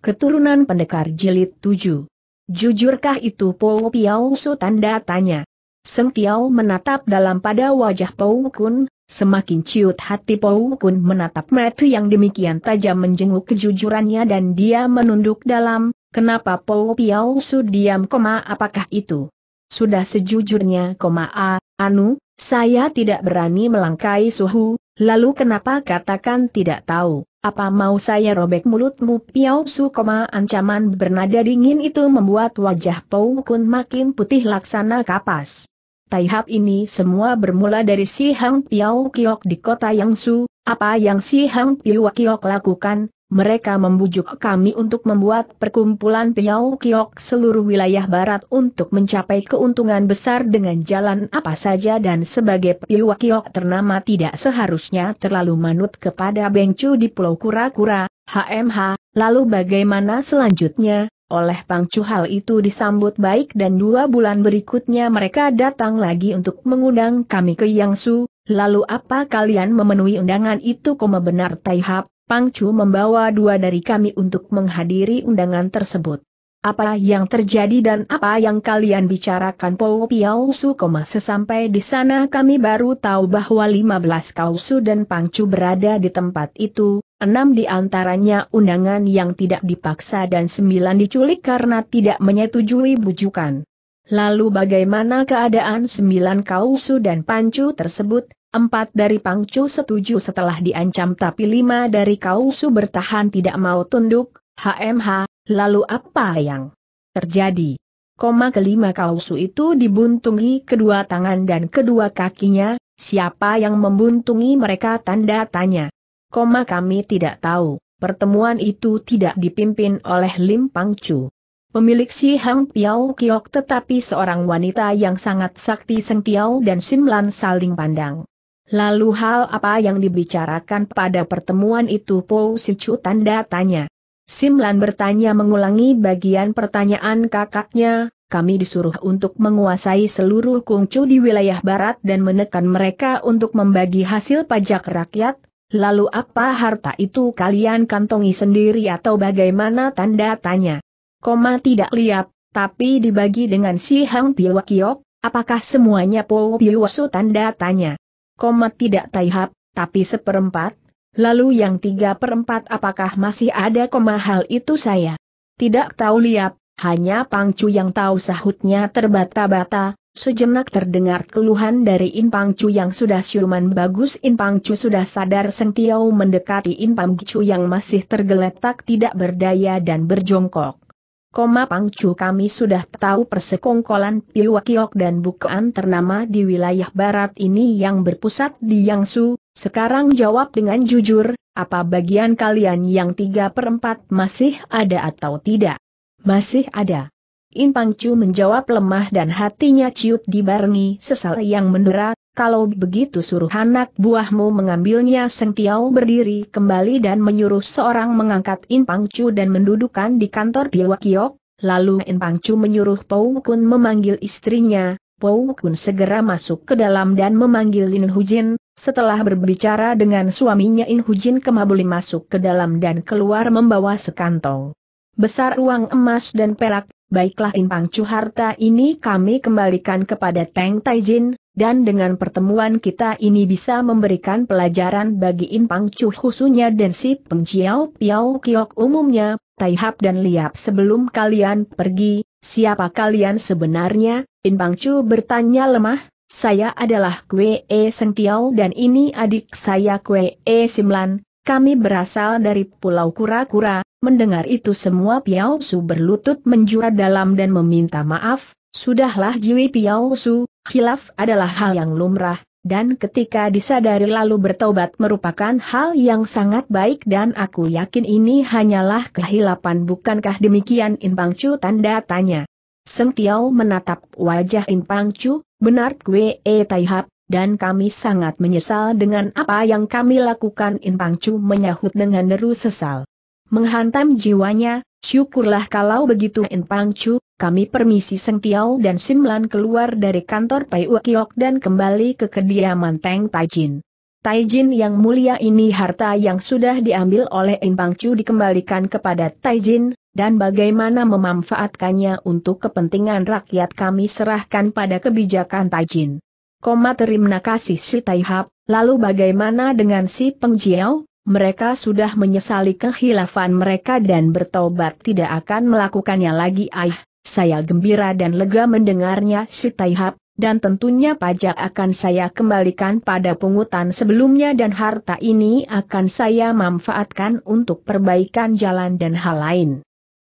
Keturunan pendekar jilid 7. Jujurkah itu Po Piao Su tanda tanya? Seng Piao menatap dalam pada wajah Po Kun, semakin ciut hati Po Kun menatap mata yang demikian tajam menjenguk kejujurannya dan dia menunduk dalam, kenapa Po Piao Su diam koma apakah itu? Sudah sejujurnya koma A, Anu, saya tidak berani melangkai suhu, lalu kenapa katakan tidak tahu? Apa mau saya robek mulutmu Piao Su, ancaman bernada dingin itu membuat wajah Pou Kun makin putih laksana kapas. Taihap ini semua bermula dari si Hang Piao Kiok di kota Yangsu, apa yang si Hang Piao Kiok lakukan, mereka membujuk kami untuk membuat perkumpulan Piau Kiok seluruh wilayah barat untuk mencapai keuntungan besar dengan jalan apa saja dan sebagai Piau Kiok ternama tidak seharusnya terlalu manut kepada Bengcu di Pulau Kura-Kura, HMH, lalu bagaimana selanjutnya? Oleh Pangcu hal itu disambut baik dan dua bulan berikutnya mereka datang lagi untuk mengundang kami ke Yangsu, lalu apa kalian memenuhi undangan itu koma benar Taihap, Pangcu membawa dua dari kami untuk menghadiri undangan tersebut. Apa yang terjadi dan apa yang kalian bicarakan Po Piao Su koma sesampai di sana kami baru tahu bahwa 15 kausu dan pangcu berada di tempat itu, enam di antaranya undangan yang tidak dipaksa dan sembilan diculik karena tidak menyetujui bujukan. Lalu bagaimana keadaan sembilan kausu dan pancu tersebut, Empat dari Pangcu setuju setelah diancam tapi lima dari Kausu bertahan tidak mau tunduk, HMH, lalu apa yang terjadi? Koma kelima Kausu itu dibuntungi kedua tangan dan kedua kakinya, siapa yang membuntungi mereka tanda tanya. Koma kami tidak tahu, pertemuan itu tidak dipimpin oleh Lim Pangcu. Pemilik Si Hang Piao Kiok tetapi seorang wanita yang sangat sakti Seng Piao dan Simlan saling pandang. Lalu hal apa yang dibicarakan pada pertemuan itu Po Sicu tanda tanya. Simlan bertanya mengulangi bagian pertanyaan kakaknya, kami disuruh untuk menguasai seluruh kungcu di wilayah barat dan menekan mereka untuk membagi hasil pajak rakyat, lalu apa harta itu kalian kantongi sendiri atau bagaimana tanda tanya. Koma tidak liap, tapi dibagi dengan si Hang Piwakiok, apakah semuanya Po Piwasu tanda tanya koma tidak taihab, tapi seperempat, lalu yang tiga perempat apakah masih ada koma hal itu saya? Tidak tahu liap, hanya Pangcu yang tahu sahutnya terbata-bata, sejenak terdengar keluhan dari In Pangcu yang sudah siuman bagus In Pangcu sudah sadar Sentiau mendekati In Pangcu yang masih tergeletak tidak berdaya dan berjongkok. Koma Pangcu kami sudah tahu persekongkolan Piwakiok dan Bukoan ternama di wilayah barat ini yang berpusat di Yangsu, sekarang jawab dengan jujur, apa bagian kalian yang tiga perempat masih ada atau tidak? Masih ada. In Pangcu menjawab lemah dan hatinya ciut dibarengi sesal yang mendera, kalau begitu suruh anak buahmu mengambilnya Seng Tiao berdiri kembali dan menyuruh seorang mengangkat In Pang Chu dan mendudukan di kantor Biwa Kiok, lalu In Pang Chu menyuruh Pou Kun memanggil istrinya, Pou Kun segera masuk ke dalam dan memanggil Lin Jin. setelah berbicara dengan suaminya In Jin kemabuli masuk ke dalam dan keluar membawa sekantong. Besar uang emas dan perak, baiklah In Pangcu harta ini kami kembalikan kepada Teng Taijin, dan dengan pertemuan kita ini bisa memberikan pelajaran bagi In Pang Chu khususnya dan si Peng Chiao Piao Kiok umumnya, Tai Hap dan Liap sebelum kalian pergi, siapa kalian sebenarnya? In Pang Chu bertanya lemah, saya adalah Kwe E Seng Tiao dan ini adik saya Kwe E Simlan, kami berasal dari Pulau Kura-Kura, mendengar itu semua Piao Su berlutut menjura dalam dan meminta maaf, Sudahlah Jiwi Piao Su, khilaf adalah hal yang lumrah, dan ketika disadari lalu bertobat merupakan hal yang sangat baik dan aku yakin ini hanyalah kehilapan bukankah demikian In Chu tanda tanya. Seng Tiao menatap wajah In Chu, benar kue e taihap, dan kami sangat menyesal dengan apa yang kami lakukan In Chu menyahut dengan deru sesal. Menghantam jiwanya, Syukurlah kalau begitu In Chu, kami permisi Seng Tiao dan Simlan keluar dari kantor Pai Kiok dan kembali ke kediaman Teng Tai Jin yang mulia ini harta yang sudah diambil oleh In Chu dikembalikan kepada Tai Jin, dan bagaimana memanfaatkannya untuk kepentingan rakyat kami serahkan pada kebijakan Jin. Koma terima kasih si Tai Hap, lalu bagaimana dengan si Peng Jiao? mereka sudah menyesali kehilafan mereka dan bertobat tidak akan melakukannya lagi Ayah, saya gembira dan lega mendengarnya si Taihap, dan tentunya pajak akan saya kembalikan pada pungutan sebelumnya dan harta ini akan saya manfaatkan untuk perbaikan jalan dan hal lain.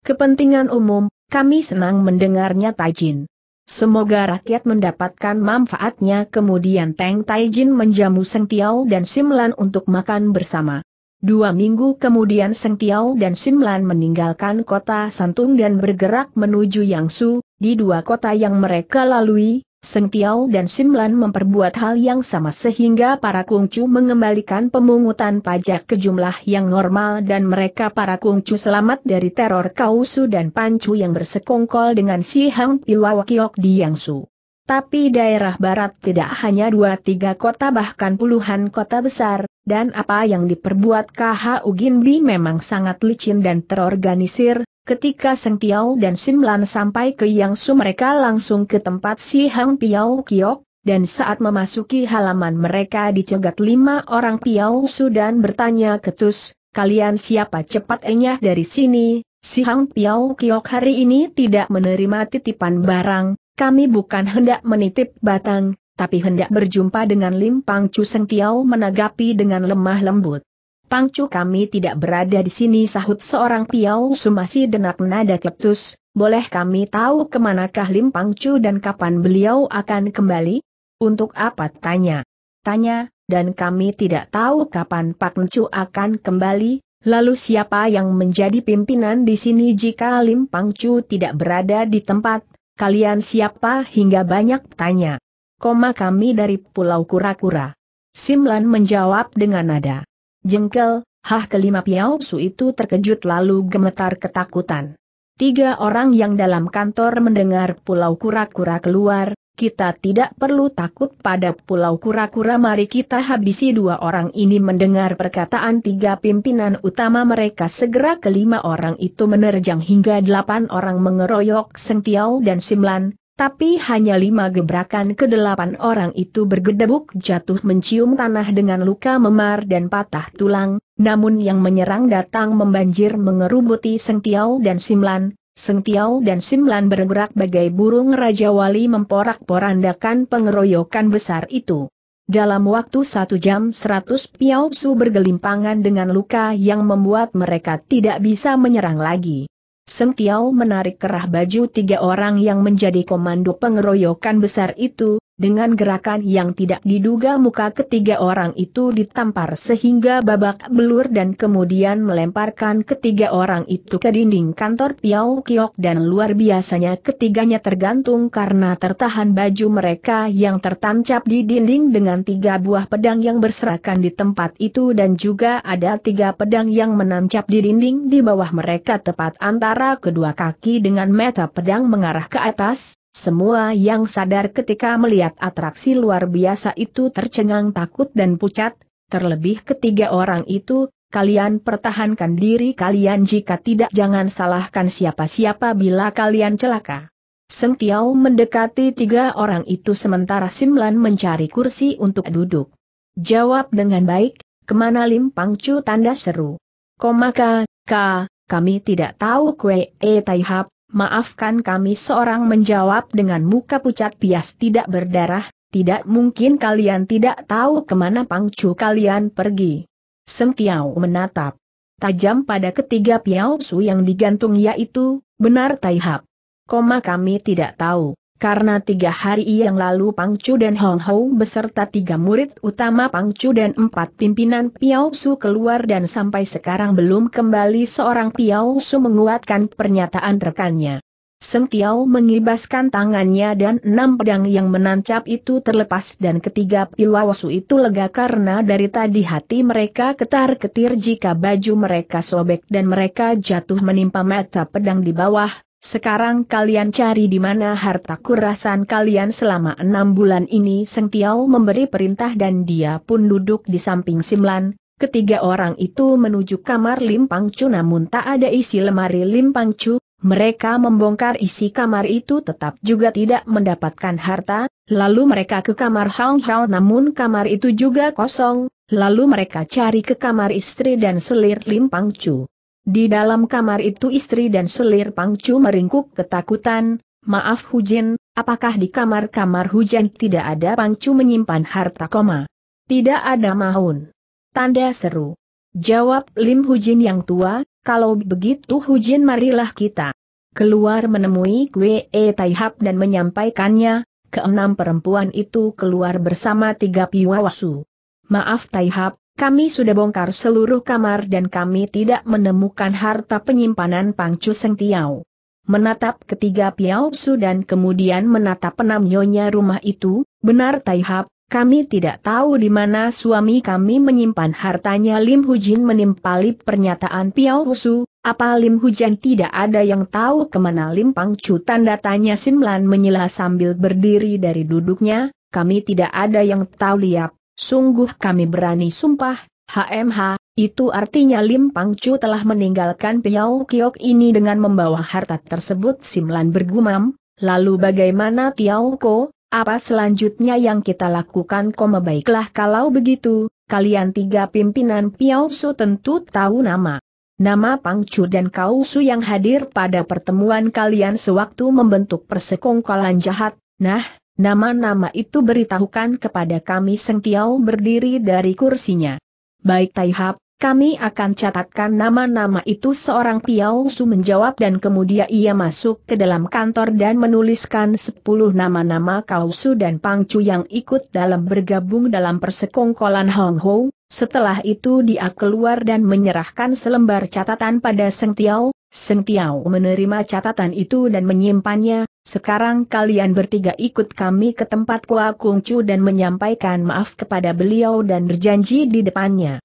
Kepentingan umum, kami senang mendengarnya Taijin. Semoga rakyat mendapatkan manfaatnya kemudian Teng Taijin menjamu Seng Tiao dan Simlan untuk makan bersama. Dua minggu kemudian Seng Tiao dan Simlan meninggalkan kota Santung dan bergerak menuju Yangsu, di dua kota yang mereka lalui, Seng Tiao dan Simlan memperbuat hal yang sama sehingga para kungcu mengembalikan pemungutan pajak ke jumlah yang normal dan mereka para kungcu selamat dari teror Kausu dan Pancu yang bersekongkol dengan si Hang Pilawakiok di Yangsu. Tapi daerah barat tidak hanya dua tiga kota bahkan puluhan kota besar, dan apa yang diperbuat KHU Ginbi memang sangat licin dan terorganisir, ketika Seng piau dan Simlan sampai ke Yangsu mereka langsung ke tempat si Hang piau Kiok, dan saat memasuki halaman mereka dicegat lima orang piau Su dan bertanya ketus, kalian siapa cepat enyah dari sini, si Hang piau Kiok hari ini tidak menerima titipan barang, kami bukan hendak menitip batang, tapi hendak berjumpa dengan Lim Pangcu Sengtiau menanggapi dengan lemah lembut. Pangcu kami tidak berada di sini sahut seorang piau sumasi denak nada keptus, boleh kami tahu kemanakah Lim Pangcu dan kapan beliau akan kembali? Untuk apa tanya? Tanya, dan kami tidak tahu kapan Pak akan kembali, lalu siapa yang menjadi pimpinan di sini jika Lim Pangcu tidak berada di tempat, Kalian siapa hingga banyak tanya. Koma kami dari Pulau Kura-Kura. Simlan menjawab dengan nada. Jengkel, hah kelima Piao Su itu terkejut lalu gemetar ketakutan. Tiga orang yang dalam kantor mendengar Pulau Kura-Kura keluar, kita tidak perlu takut pada pulau kura-kura mari kita habisi dua orang ini mendengar perkataan tiga pimpinan utama mereka segera kelima orang itu menerjang hingga delapan orang mengeroyok Sengtiau dan Simlan, tapi hanya lima gebrakan kedelapan orang itu bergedebuk jatuh mencium tanah dengan luka memar dan patah tulang, namun yang menyerang datang membanjir mengerubuti Sengtiau dan Simlan, Seng Tiau dan Simlan bergerak bagai burung Raja Wali memporak-porandakan pengeroyokan besar itu. Dalam waktu satu jam seratus Piao Su bergelimpangan dengan luka yang membuat mereka tidak bisa menyerang lagi. Seng Tiau menarik kerah baju tiga orang yang menjadi komando pengeroyokan besar itu, dengan gerakan yang tidak diduga muka ketiga orang itu ditampar sehingga babak belur dan kemudian melemparkan ketiga orang itu ke dinding kantor Piau Kiok dan luar biasanya ketiganya tergantung karena tertahan baju mereka yang tertancap di dinding dengan tiga buah pedang yang berserakan di tempat itu dan juga ada tiga pedang yang menancap di dinding di bawah mereka tepat antara kedua kaki dengan meta pedang mengarah ke atas, semua yang sadar ketika melihat atraksi luar biasa itu tercengang takut dan pucat, terlebih ketiga orang itu, kalian pertahankan diri kalian jika tidak jangan salahkan siapa-siapa bila kalian celaka. Seng Tiao mendekati tiga orang itu sementara Simlan mencari kursi untuk duduk. Jawab dengan baik, kemana Lim Pangcu tanda seru. Komaka, ka, kami tidak tahu kue e hap. Maafkan kami seorang menjawab dengan muka pucat pias tidak berdarah, tidak mungkin kalian tidak tahu kemana pangcu kalian pergi. Seng Piao menatap tajam pada ketiga Piao Su yang digantung yaitu, benar Taihap. Koma kami tidak tahu. Karena tiga hari yang lalu Pang Chu dan Hong Hou beserta tiga murid utama Pang Chu dan empat pimpinan Piao Su keluar dan sampai sekarang belum kembali seorang Piao Su menguatkan pernyataan rekannya. Seng Tiao mengibaskan tangannya dan enam pedang yang menancap itu terlepas dan ketiga Piao Su itu lega karena dari tadi hati mereka ketar-ketir jika baju mereka sobek dan mereka jatuh menimpa mata pedang di bawah, sekarang kalian cari di mana harta kurasan kalian selama enam bulan ini Seng Tiao memberi perintah dan dia pun duduk di samping Simlan. Ketiga orang itu menuju kamar Lim Pangcu namun tak ada isi lemari Lim Pangcu, mereka membongkar isi kamar itu tetap juga tidak mendapatkan harta, lalu mereka ke kamar Hong Hao namun kamar itu juga kosong, lalu mereka cari ke kamar istri dan selir Lim Pangcu. Di dalam kamar itu istri dan selir Pangcu meringkuk ketakutan, maaf Hujin, apakah di kamar-kamar hujan tidak ada Pangcu menyimpan harta koma? Tidak ada mahun. Tanda seru. Jawab Lim Hujin yang tua, kalau begitu Hujin marilah kita. Keluar menemui Kwe E Taihap dan menyampaikannya, keenam perempuan itu keluar bersama tiga piwawasu. Maaf Taihap, kami sudah bongkar seluruh kamar dan kami tidak menemukan harta penyimpanan Pangcu Seng Tiao. Menatap ketiga Piao Su dan kemudian menatap enam nyonya rumah itu, benar Taihap, kami tidak tahu di mana suami kami menyimpan hartanya Lim Hujin menimpali pernyataan Piao Su, apa Lim Hujan tidak ada yang tahu kemana Lim Pangcu tanda tanya Simlan menyela sambil berdiri dari duduknya, kami tidak ada yang tahu liap, Sungguh kami berani sumpah, HMH, itu artinya Lim Pang Chu telah meninggalkan Piau Kiok ini dengan membawa harta tersebut Simlan bergumam, lalu bagaimana Tiau Ko, apa selanjutnya yang kita lakukan koma baiklah kalau begitu, kalian tiga pimpinan Piau Su tentu tahu nama. Nama Pang Chu dan Kau Su yang hadir pada pertemuan kalian sewaktu membentuk persekongkolan jahat, nah, Nama-nama itu beritahukan kepada kami Seng Tiao berdiri dari kursinya. Baik Tai kami akan catatkan nama-nama itu seorang Piao Su menjawab dan kemudian ia masuk ke dalam kantor dan menuliskan 10 nama-nama Kau Su dan Pang Chu yang ikut dalam bergabung dalam persekongkolan Hong Ho. Setelah itu dia keluar dan menyerahkan selembar catatan pada Seng Tiao, Seng Tiao menerima catatan itu dan menyimpannya, sekarang kalian bertiga ikut kami ke tempat Kua Chu dan menyampaikan maaf kepada beliau dan berjanji di depannya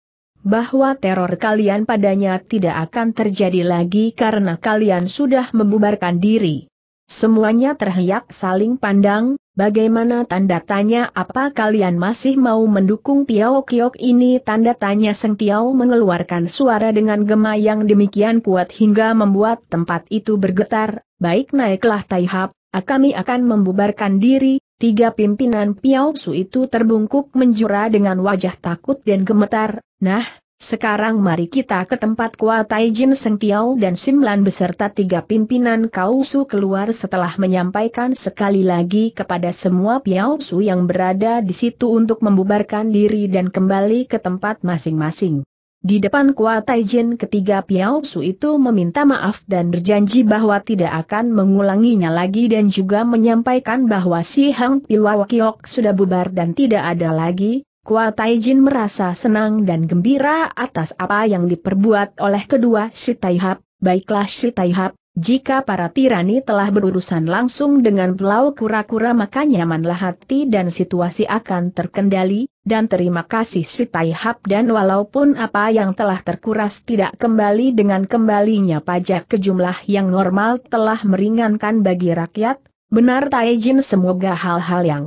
bahwa teror kalian padanya tidak akan terjadi lagi karena kalian sudah membubarkan diri. Semuanya terhiak saling pandang, Bagaimana tanda tanya apa kalian masih mau mendukung Tiao Kiok ini? Tanda tanya Seng Tiao mengeluarkan suara dengan gema yang demikian kuat hingga membuat tempat itu bergetar, baik naiklah Taihap, ah, kami akan membubarkan diri, tiga pimpinan Piao Su itu terbungkuk menjura dengan wajah takut dan gemetar, nah, sekarang mari kita ke tempat Kuatai Jin Seng Tiao dan Simlan beserta tiga pimpinan Kausu keluar setelah menyampaikan sekali lagi kepada semua Piausu yang berada di situ untuk membubarkan diri dan kembali ke tempat masing-masing. Di depan Kua Taijin ketiga Piausu itu meminta maaf dan berjanji bahwa tidak akan mengulanginya lagi dan juga menyampaikan bahwa si Hang Pilwakiok sudah bubar dan tidak ada lagi, Kua Taijin merasa senang dan gembira atas apa yang diperbuat oleh kedua si Taihap, baiklah si Taihap, jika para tirani telah berurusan langsung dengan pelau kura-kura maka nyamanlah hati dan situasi akan terkendali, dan terima kasih si Taihap dan walaupun apa yang telah terkuras tidak kembali dengan kembalinya pajak ke jumlah yang normal telah meringankan bagi rakyat, benar Taijin semoga hal-hal yang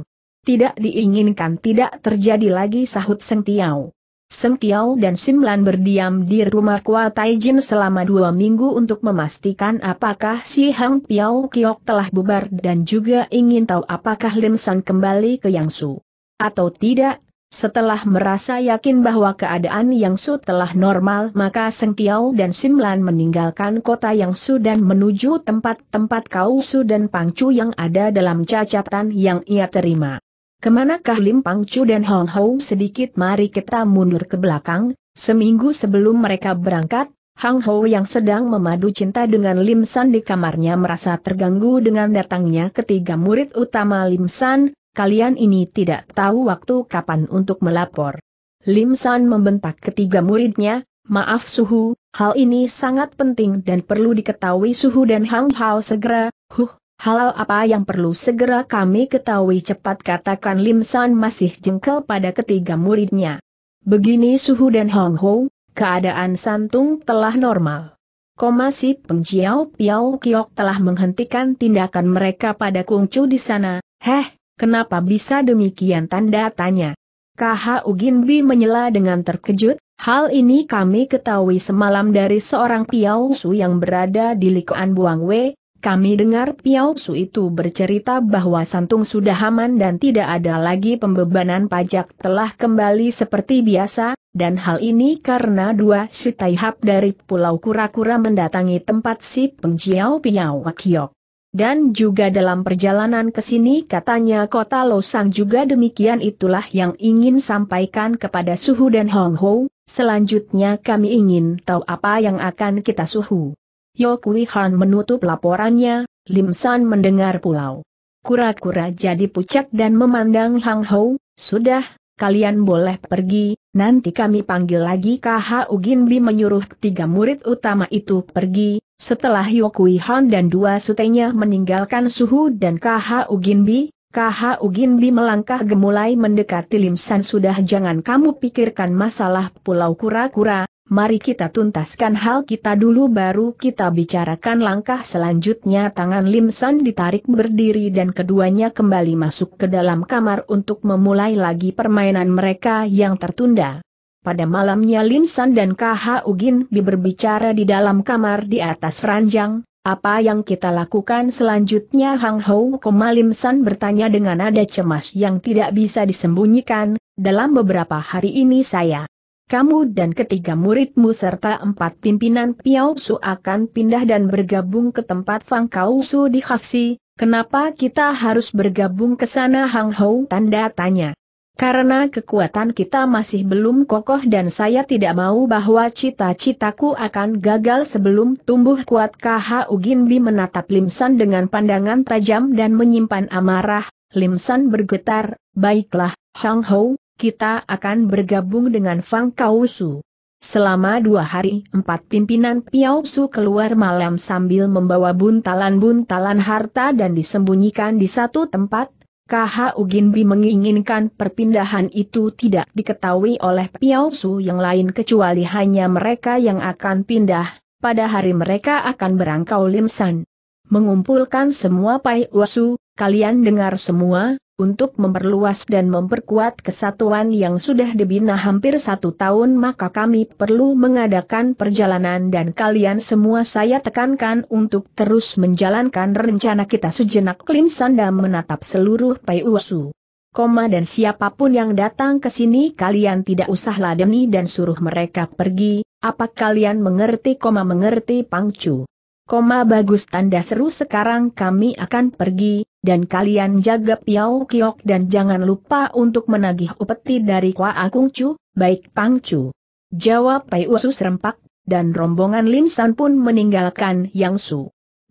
tidak diinginkan tidak terjadi lagi sahut Seng Tiao. Seng Tiao dan Simlan berdiam di rumah Kua Taijin selama dua minggu untuk memastikan apakah si Hang Piao Kiok telah bubar dan juga ingin tahu apakah Lim San kembali ke Yang Su. Atau tidak, setelah merasa yakin bahwa keadaan Yang Su telah normal maka Seng Tiao dan Simlan meninggalkan kota Yang Su dan menuju tempat-tempat Kau Su dan Pangcu yang ada dalam cacatan yang ia terima. Kemanakah Lim Pang Chu dan Hong Hou sedikit mari kita mundur ke belakang, seminggu sebelum mereka berangkat, Hong Hou yang sedang memadu cinta dengan Lim San di kamarnya merasa terganggu dengan datangnya ketiga murid utama Lim San, kalian ini tidak tahu waktu kapan untuk melapor. Lim San membentak ketiga muridnya, maaf Suhu, hal ini sangat penting dan perlu diketahui Suhu dan Hang Hao segera, huh, Hal apa yang perlu segera kami ketahui cepat katakan Lim San masih jengkel pada ketiga muridnya. Begini Suhu dan Hong Ho, keadaan Santung telah normal. Komasi Peng Jiao Piao Kiok telah menghentikan tindakan mereka pada Kung Chu di sana, heh, kenapa bisa demikian tanda tanya. KH Ugin Bi menyela dengan terkejut, hal ini kami ketahui semalam dari seorang Piao Su yang berada di Likuan Buang Wei, kami dengar Piao Su itu bercerita bahwa Santung sudah aman dan tidak ada lagi pembebanan pajak telah kembali seperti biasa, dan hal ini karena dua si Taihap dari Pulau Kura-Kura mendatangi tempat si Pengjiao Piao Wakiok. Dan juga dalam perjalanan ke sini katanya kota Losang juga demikian itulah yang ingin sampaikan kepada Suhu dan Hong Ho, selanjutnya kami ingin tahu apa yang akan kita suhu. Yo Kui Han menutup laporannya, Lim San mendengar pulau. Kura-kura jadi pucat dan memandang Hang Hou, sudah, kalian boleh pergi, nanti kami panggil lagi KH Ugin Bi menyuruh tiga murid utama itu pergi, setelah Yo Kui Han dan dua sutenya meninggalkan Suhu dan KH Ugin Bi, KH Ugin Bi melangkah gemulai mendekati Lim San sudah jangan kamu pikirkan masalah pulau kura-kura, mari kita tuntaskan hal kita dulu baru kita bicarakan langkah selanjutnya tangan Lim San ditarik berdiri dan keduanya kembali masuk ke dalam kamar untuk memulai lagi permainan mereka yang tertunda. Pada malamnya Lim San dan KH Ugin berbicara di dalam kamar di atas ranjang, apa yang kita lakukan selanjutnya Hang Hou Koma San bertanya dengan nada cemas yang tidak bisa disembunyikan, dalam beberapa hari ini saya kamu dan ketiga muridmu serta empat pimpinan Piao Su akan pindah dan bergabung ke tempat Fang Kau Su di Hafsi, kenapa kita harus bergabung ke sana Hang Hou tanda tanya. Karena kekuatan kita masih belum kokoh dan saya tidak mau bahwa cita-citaku akan gagal sebelum tumbuh kuat KH Uginbi menatap Limsan dengan pandangan tajam dan menyimpan amarah, Limsan bergetar, baiklah, Hang Hou, kita akan bergabung dengan Fang Kausu. Selama dua hari empat pimpinan Piao Su keluar malam sambil membawa buntalan-buntalan harta dan disembunyikan di satu tempat, KH Uginbi menginginkan perpindahan itu tidak diketahui oleh Piao Su yang lain kecuali hanya mereka yang akan pindah, pada hari mereka akan berangkau Limsan. Mengumpulkan semua Pai Wasu, Kalian dengar semua, untuk memperluas dan memperkuat kesatuan yang sudah dibina hampir satu tahun maka kami perlu mengadakan perjalanan dan kalian semua saya tekankan untuk terus menjalankan rencana kita sejenak San Sanda menatap seluruh PUSU. Koma dan siapapun yang datang ke sini kalian tidak usah ladeni dan suruh mereka pergi, apa kalian mengerti koma mengerti pangcu. Koma bagus tanda seru sekarang kami akan pergi, dan kalian jaga Piao Kiok dan jangan lupa untuk menagih upeti dari Kwa Chu, baik Pang Pangcu. Jawab Pai Usus serempak dan rombongan Lim San pun meninggalkan Yang Su.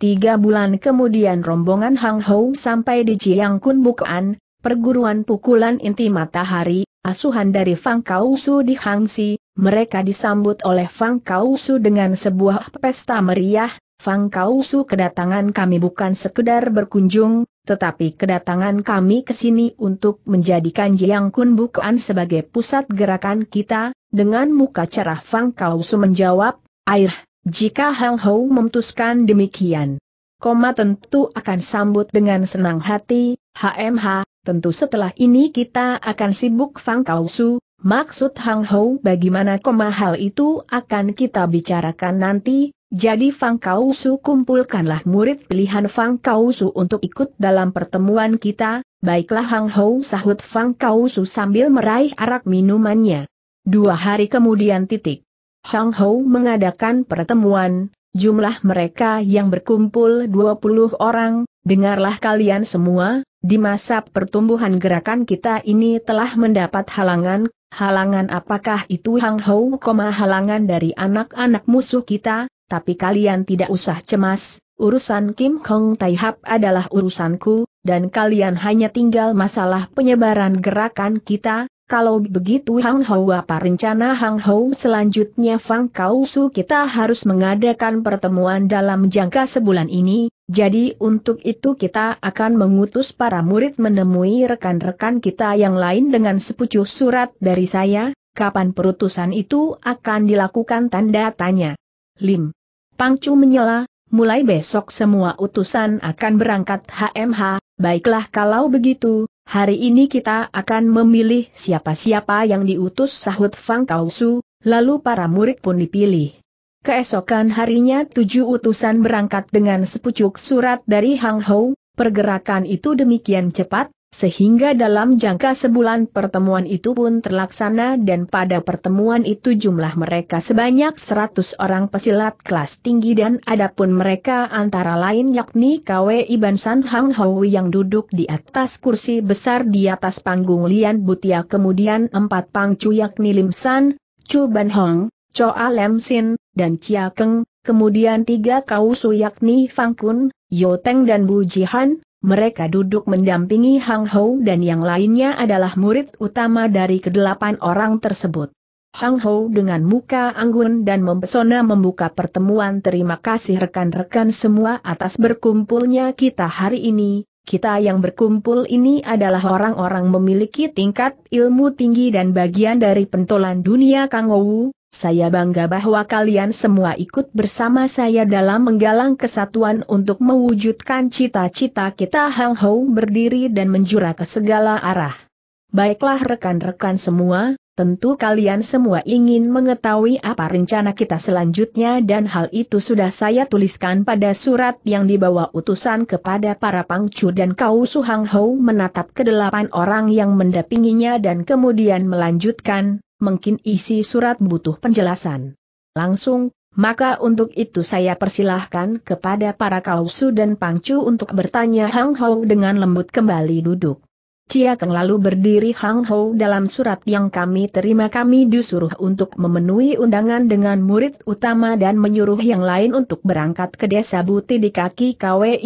Tiga bulan kemudian rombongan Hang Hou sampai di Jiang Kun Bukuan, perguruan pukulan inti matahari, asuhan dari Fang Kausu di Hangsi, mereka disambut oleh Fang Kausu dengan sebuah pesta meriah, Fang Kausu kedatangan kami bukan sekedar berkunjung, tetapi kedatangan kami ke sini untuk menjadikan Jiang Kun Bukuan sebagai pusat gerakan kita, dengan muka cerah Fang Kausu menjawab, Air, jika Hang Hou memutuskan demikian. Koma tentu akan sambut dengan senang hati, HMH, tentu setelah ini kita akan sibuk Fang Kausu, Maksud Hang Hou bagaimana koma hal itu akan kita bicarakan nanti, jadi Fang Kausu kumpulkanlah murid pilihan Fang Kausu untuk ikut dalam pertemuan kita, baiklah Hang Hou sahut Fang Kausu sambil meraih arak minumannya. Dua hari kemudian titik. Hang Hou mengadakan pertemuan, jumlah mereka yang berkumpul 20 orang, dengarlah kalian semua, di masa pertumbuhan gerakan kita ini telah mendapat halangan, halangan apakah itu Hang Hou, halangan dari anak-anak musuh kita, tapi kalian tidak usah cemas, urusan Kim Kong Tai Hap adalah urusanku, dan kalian hanya tinggal masalah penyebaran gerakan kita, kalau begitu Hang Hou apa rencana Hang Hou selanjutnya Fang Kau Su kita harus mengadakan pertemuan dalam jangka sebulan ini, jadi untuk itu kita akan mengutus para murid menemui rekan-rekan kita yang lain dengan sepucuk surat dari saya, kapan perutusan itu akan dilakukan tanda tanya. Lim. Pangcu menyela, mulai besok semua utusan akan berangkat HMH, baiklah kalau begitu, hari ini kita akan memilih siapa-siapa yang diutus sahut Fang Kausu, lalu para murid pun dipilih. Keesokan harinya tujuh utusan berangkat dengan sepucuk surat dari Hang Hou, pergerakan itu demikian cepat, sehingga dalam jangka sebulan pertemuan itu pun terlaksana dan pada pertemuan itu jumlah mereka sebanyak 100 orang pesilat kelas tinggi dan adapun mereka antara lain yakni KW Iban San Hang Hoi yang duduk di atas kursi besar di atas panggung Lian Butia kemudian empat pangcu yakni Lim San, Chu Ban Hong, Choa Lem Sin, dan Chia Keng, kemudian tiga kausu yakni Fang Kun, yoteng dan Bu Jihan, mereka duduk mendampingi Hang Hou dan yang lainnya adalah murid utama dari kedelapan orang tersebut. Hang Hou dengan muka anggun dan mempesona membuka pertemuan terima kasih rekan-rekan semua atas berkumpulnya kita hari ini, kita yang berkumpul ini adalah orang-orang memiliki tingkat ilmu tinggi dan bagian dari pentolan dunia Kang Wu, saya bangga bahwa kalian semua ikut bersama saya dalam menggalang kesatuan untuk mewujudkan cita-cita kita Hang Hou berdiri dan menjura ke segala arah. Baiklah rekan-rekan semua, tentu kalian semua ingin mengetahui apa rencana kita selanjutnya dan hal itu sudah saya tuliskan pada surat yang dibawa utusan kepada para pangcu dan kau Hang Hou menatap kedelapan orang yang mendampinginya dan kemudian melanjutkan, mungkin isi surat butuh penjelasan. Langsung, maka untuk itu saya persilahkan kepada para kausu dan pangcu untuk bertanya Hang Hou dengan lembut kembali duduk. Cia Keng lalu berdiri Hang Hou dalam surat yang kami terima kami disuruh untuk memenuhi undangan dengan murid utama dan menyuruh yang lain untuk berangkat ke desa Buti di kaki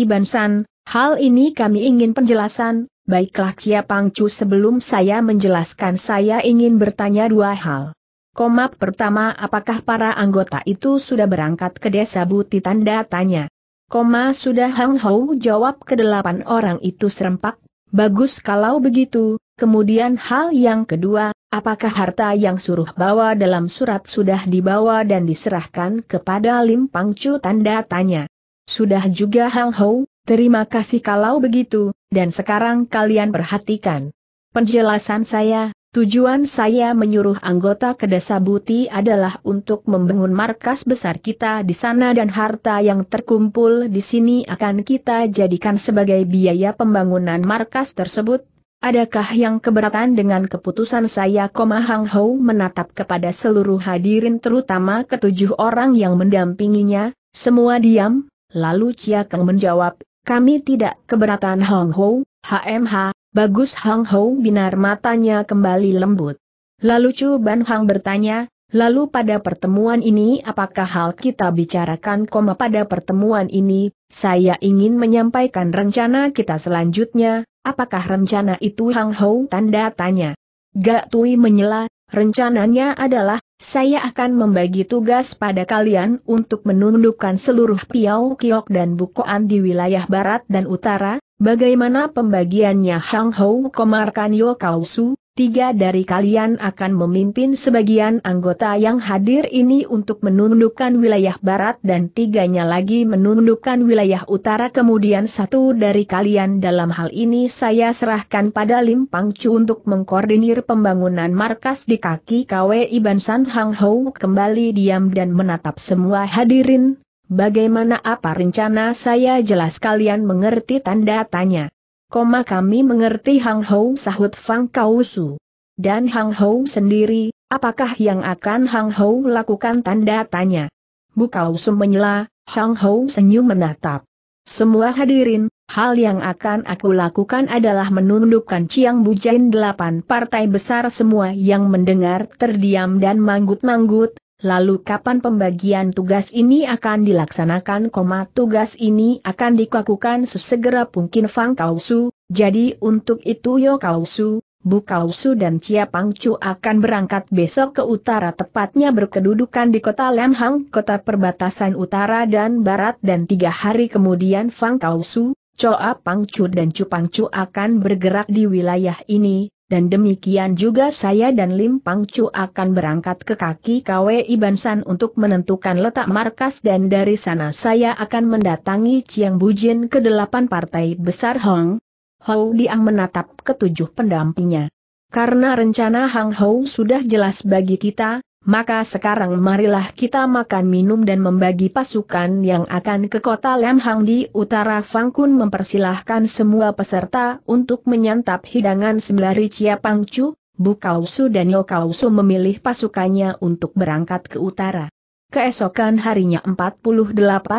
Iban San. hal ini kami ingin penjelasan, Baiklah Cia Pangcu sebelum saya menjelaskan saya ingin bertanya dua hal. Komap pertama apakah para anggota itu sudah berangkat ke desa Buti tanda tanya. Koma sudah Hang Hou jawab kedelapan orang itu serempak, bagus kalau begitu, kemudian hal yang kedua, apakah harta yang suruh bawa dalam surat sudah dibawa dan diserahkan kepada Lim Pangcu tanda tanya. Sudah juga Hang Hou Terima kasih kalau begitu, dan sekarang kalian perhatikan. Penjelasan saya, tujuan saya menyuruh anggota ke desa Buti adalah untuk membangun markas besar kita di sana dan harta yang terkumpul di sini akan kita jadikan sebagai biaya pembangunan markas tersebut. Adakah yang keberatan dengan keputusan saya? Koma Hang Hou menatap kepada seluruh hadirin terutama ketujuh orang yang mendampinginya, semua diam, lalu Chia Keng menjawab, kami tidak keberatan Hong Ho, HMH, bagus Hong Ho binar matanya kembali lembut. Lalu Chu Ban Hang bertanya, lalu pada pertemuan ini apakah hal kita bicarakan koma pada pertemuan ini, saya ingin menyampaikan rencana kita selanjutnya, apakah rencana itu Hang Ho tanda tanya. Gak Tui menyela, Rencananya adalah, saya akan membagi tugas pada kalian untuk menundukkan seluruh Piau Kiok dan Bukoan di wilayah barat dan utara, bagaimana pembagiannya Hang Hou Komar Kanyo Kausu, tiga dari kalian akan memimpin sebagian anggota yang hadir ini untuk menundukkan wilayah barat dan tiganya lagi menundukkan wilayah utara kemudian satu dari kalian dalam hal ini saya serahkan pada Lim Pang Pangcu untuk mengkoordinir pembangunan markas di kaki Iban San Hang Hou kembali diam dan menatap semua hadirin, bagaimana apa rencana saya jelas kalian mengerti tanda tanya koma kami mengerti Hang Hou sahut Fang Kausu. Dan Hang Hou sendiri, apakah yang akan Hang Hou lakukan tanda tanya? Bu Kausu menyela, Hang Hou senyum menatap. Semua hadirin, hal yang akan aku lakukan adalah menundukkan Ciang Bujain delapan partai besar semua yang mendengar terdiam dan manggut-manggut, Lalu kapan pembagian tugas ini akan dilaksanakan? Koma tugas ini akan dikakukan sesegera mungkin Fang Kausu, jadi untuk itu Yo Kausu, Bu Kausu dan Cia Pangcu akan berangkat besok ke utara tepatnya berkedudukan di kota Lemhang, kota perbatasan utara dan barat dan tiga hari kemudian Fang Kausu, Choa Pangcu dan Cu Pangcu akan bergerak di wilayah ini, dan demikian juga saya dan Lim Pang Chu akan berangkat ke kaki Iban San untuk menentukan letak markas dan dari sana saya akan mendatangi Chiang Bujin ke delapan partai besar Hong. Hou Diang menatap ketujuh pendampingnya. Karena rencana Hang Hou sudah jelas bagi kita, maka sekarang marilah kita makan minum dan membagi pasukan yang akan ke kota Lemhang di utara Fangkun mempersilahkan semua peserta untuk menyantap hidangan sembari Cia Pangcu, Bu Kausu dan Yo memilih pasukannya untuk berangkat ke utara. Keesokan harinya 48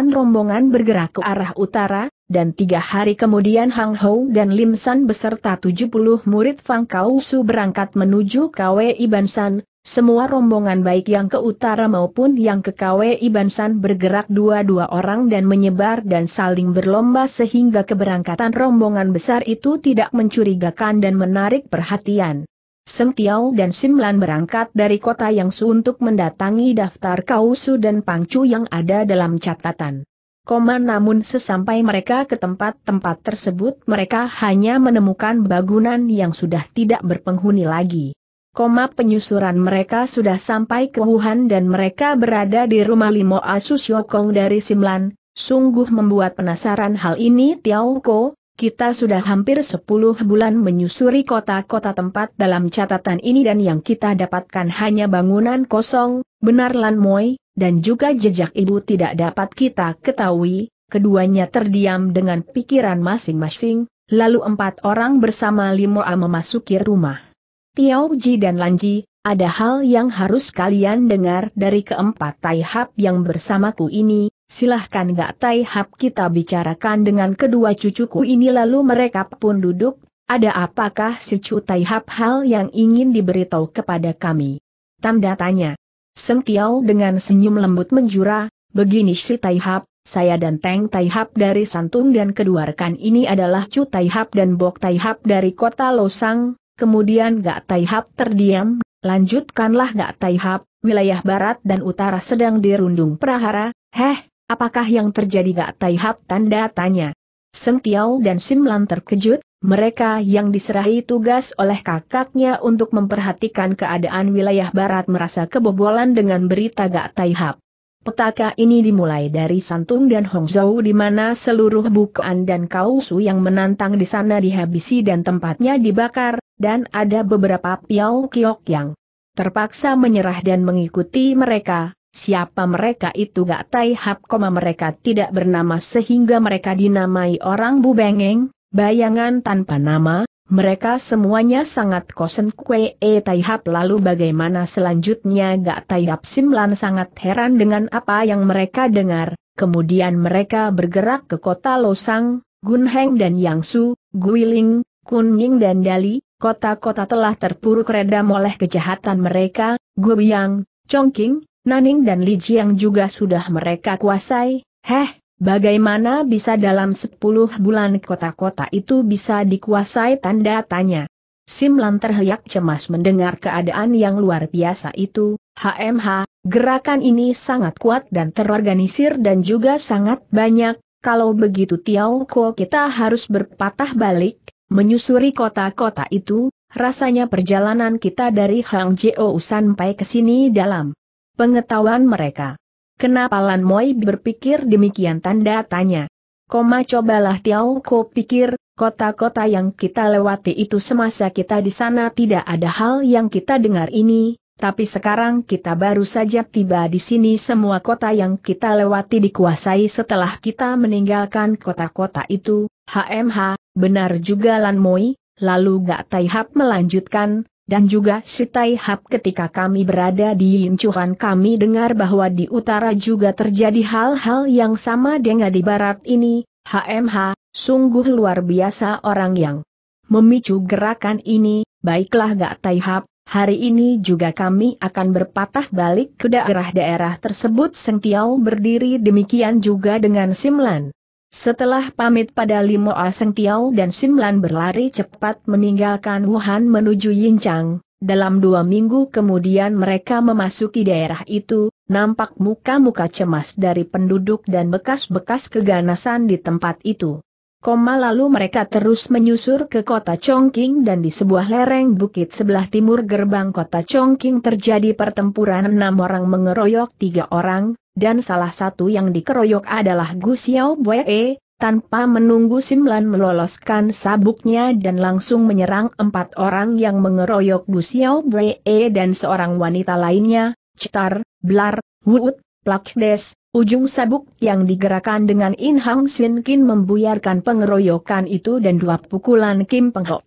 rombongan bergerak ke arah utara, dan tiga hari kemudian Hang Hou dan Lim San beserta 70 murid Fang Kausu berangkat menuju Iban San. Semua rombongan baik yang ke utara maupun yang ke KW Bansan bergerak dua-dua orang dan menyebar dan saling berlomba sehingga keberangkatan rombongan besar itu tidak mencurigakan dan menarik perhatian. Seng Tiao dan Simlan berangkat dari kota yang Su untuk mendatangi daftar Kausu dan Pangcu yang ada dalam catatan. Koma namun sesampai mereka ke tempat-tempat tersebut mereka hanya menemukan bangunan yang sudah tidak berpenghuni lagi. Koma penyusuran mereka sudah sampai ke Wuhan dan mereka berada di rumah Limo Asus Yokong dari Simlan, sungguh membuat penasaran hal ini Tiao Ko, kita sudah hampir 10 bulan menyusuri kota-kota tempat dalam catatan ini dan yang kita dapatkan hanya bangunan kosong, benar Lan Moi, dan juga jejak ibu tidak dapat kita ketahui, keduanya terdiam dengan pikiran masing-masing, lalu empat orang bersama Limoa memasuki rumah. Tiao Ji dan Lanji, ada hal yang harus kalian dengar dari keempat Tai Hap yang bersamaku ini, silahkan gak Tai Hap kita bicarakan dengan kedua cucuku ini lalu mereka pun duduk, ada apakah si Cu Tai Hap hal yang ingin diberitahu kepada kami? Tanda tanya. Seng Tiao dengan senyum lembut menjura, begini si Tai Hap, saya dan Teng Taihap dari Santung dan kedua rekan ini adalah Chu Taihap dan Bok Taihap dari kota Losang, kemudian Gak Taihap terdiam, lanjutkanlah Gak Taihap, wilayah barat dan utara sedang dirundung prahara, heh, apakah yang terjadi Gak Taihap tanda tanya. Seng Tiao dan Simlan terkejut, mereka yang diserahi tugas oleh kakaknya untuk memperhatikan keadaan wilayah barat merasa kebobolan dengan berita Gak Taihap. Petaka ini dimulai dari Santung dan Hongzhou di mana seluruh bukaan dan kausu yang menantang di sana dihabisi dan tempatnya dibakar, dan ada beberapa piau kiok yang terpaksa menyerah dan mengikuti mereka, siapa mereka itu gak tai hap koma mereka tidak bernama sehingga mereka dinamai orang bubengeng, bayangan tanpa nama, mereka semuanya sangat kosen kue e eh, taihap lalu bagaimana selanjutnya gak taihap simlan sangat heran dengan apa yang mereka dengar, kemudian mereka bergerak ke kota Losang, Gunheng dan Yangsu, Guiling, Kuning dan Dali, kota-kota telah terpuruk reda oleh kejahatan mereka, Guiyang, Chongqing, Naning dan Lijiang juga sudah mereka kuasai, heh, Bagaimana bisa dalam 10 bulan kota-kota itu bisa dikuasai tanda tanya? Simlan terhayak cemas mendengar keadaan yang luar biasa itu, HMH, gerakan ini sangat kuat dan terorganisir dan juga sangat banyak, kalau begitu Tiongkok kita harus berpatah balik, menyusuri kota-kota itu, rasanya perjalanan kita dari Hangzhou sampai ke sini dalam pengetahuan mereka. Kenapa Lan Moi berpikir demikian tanda tanya? Koma cobalah Tiao Ko pikir, kota-kota yang kita lewati itu semasa kita di sana tidak ada hal yang kita dengar ini, tapi sekarang kita baru saja tiba di sini semua kota yang kita lewati dikuasai setelah kita meninggalkan kota-kota itu, HMH, benar juga Lan Moi, lalu Gak Taihap melanjutkan, dan juga si Tai ketika kami berada di Yincuhan kami dengar bahwa di utara juga terjadi hal-hal yang sama dengan di barat ini, HMH, sungguh luar biasa orang yang memicu gerakan ini, baiklah Gak Tai Hap, Hari ini juga kami akan berpatah balik ke daerah-daerah tersebut Seng berdiri demikian juga dengan Simlan. Setelah pamit pada Limo Aseng Tiao dan Simlan berlari cepat meninggalkan Wuhan menuju Yinchang, dalam dua minggu kemudian mereka memasuki daerah itu, nampak muka-muka cemas dari penduduk dan bekas-bekas keganasan di tempat itu. Koma lalu mereka terus menyusur ke kota Chongqing dan di sebuah lereng bukit sebelah timur gerbang kota Chongqing terjadi pertempuran enam orang mengeroyok tiga orang, dan salah satu yang dikeroyok adalah Gu Xiao Bue, tanpa menunggu Simlan meloloskan sabuknya dan langsung menyerang empat orang yang mengeroyok Gu Xiao Bue dan seorang wanita lainnya, Citar, Blar, Wuut, Plakdes, ujung sabuk yang digerakkan dengan In Hang Sin Kin membuyarkan pengeroyokan itu dan dua pukulan Kim Peng Ho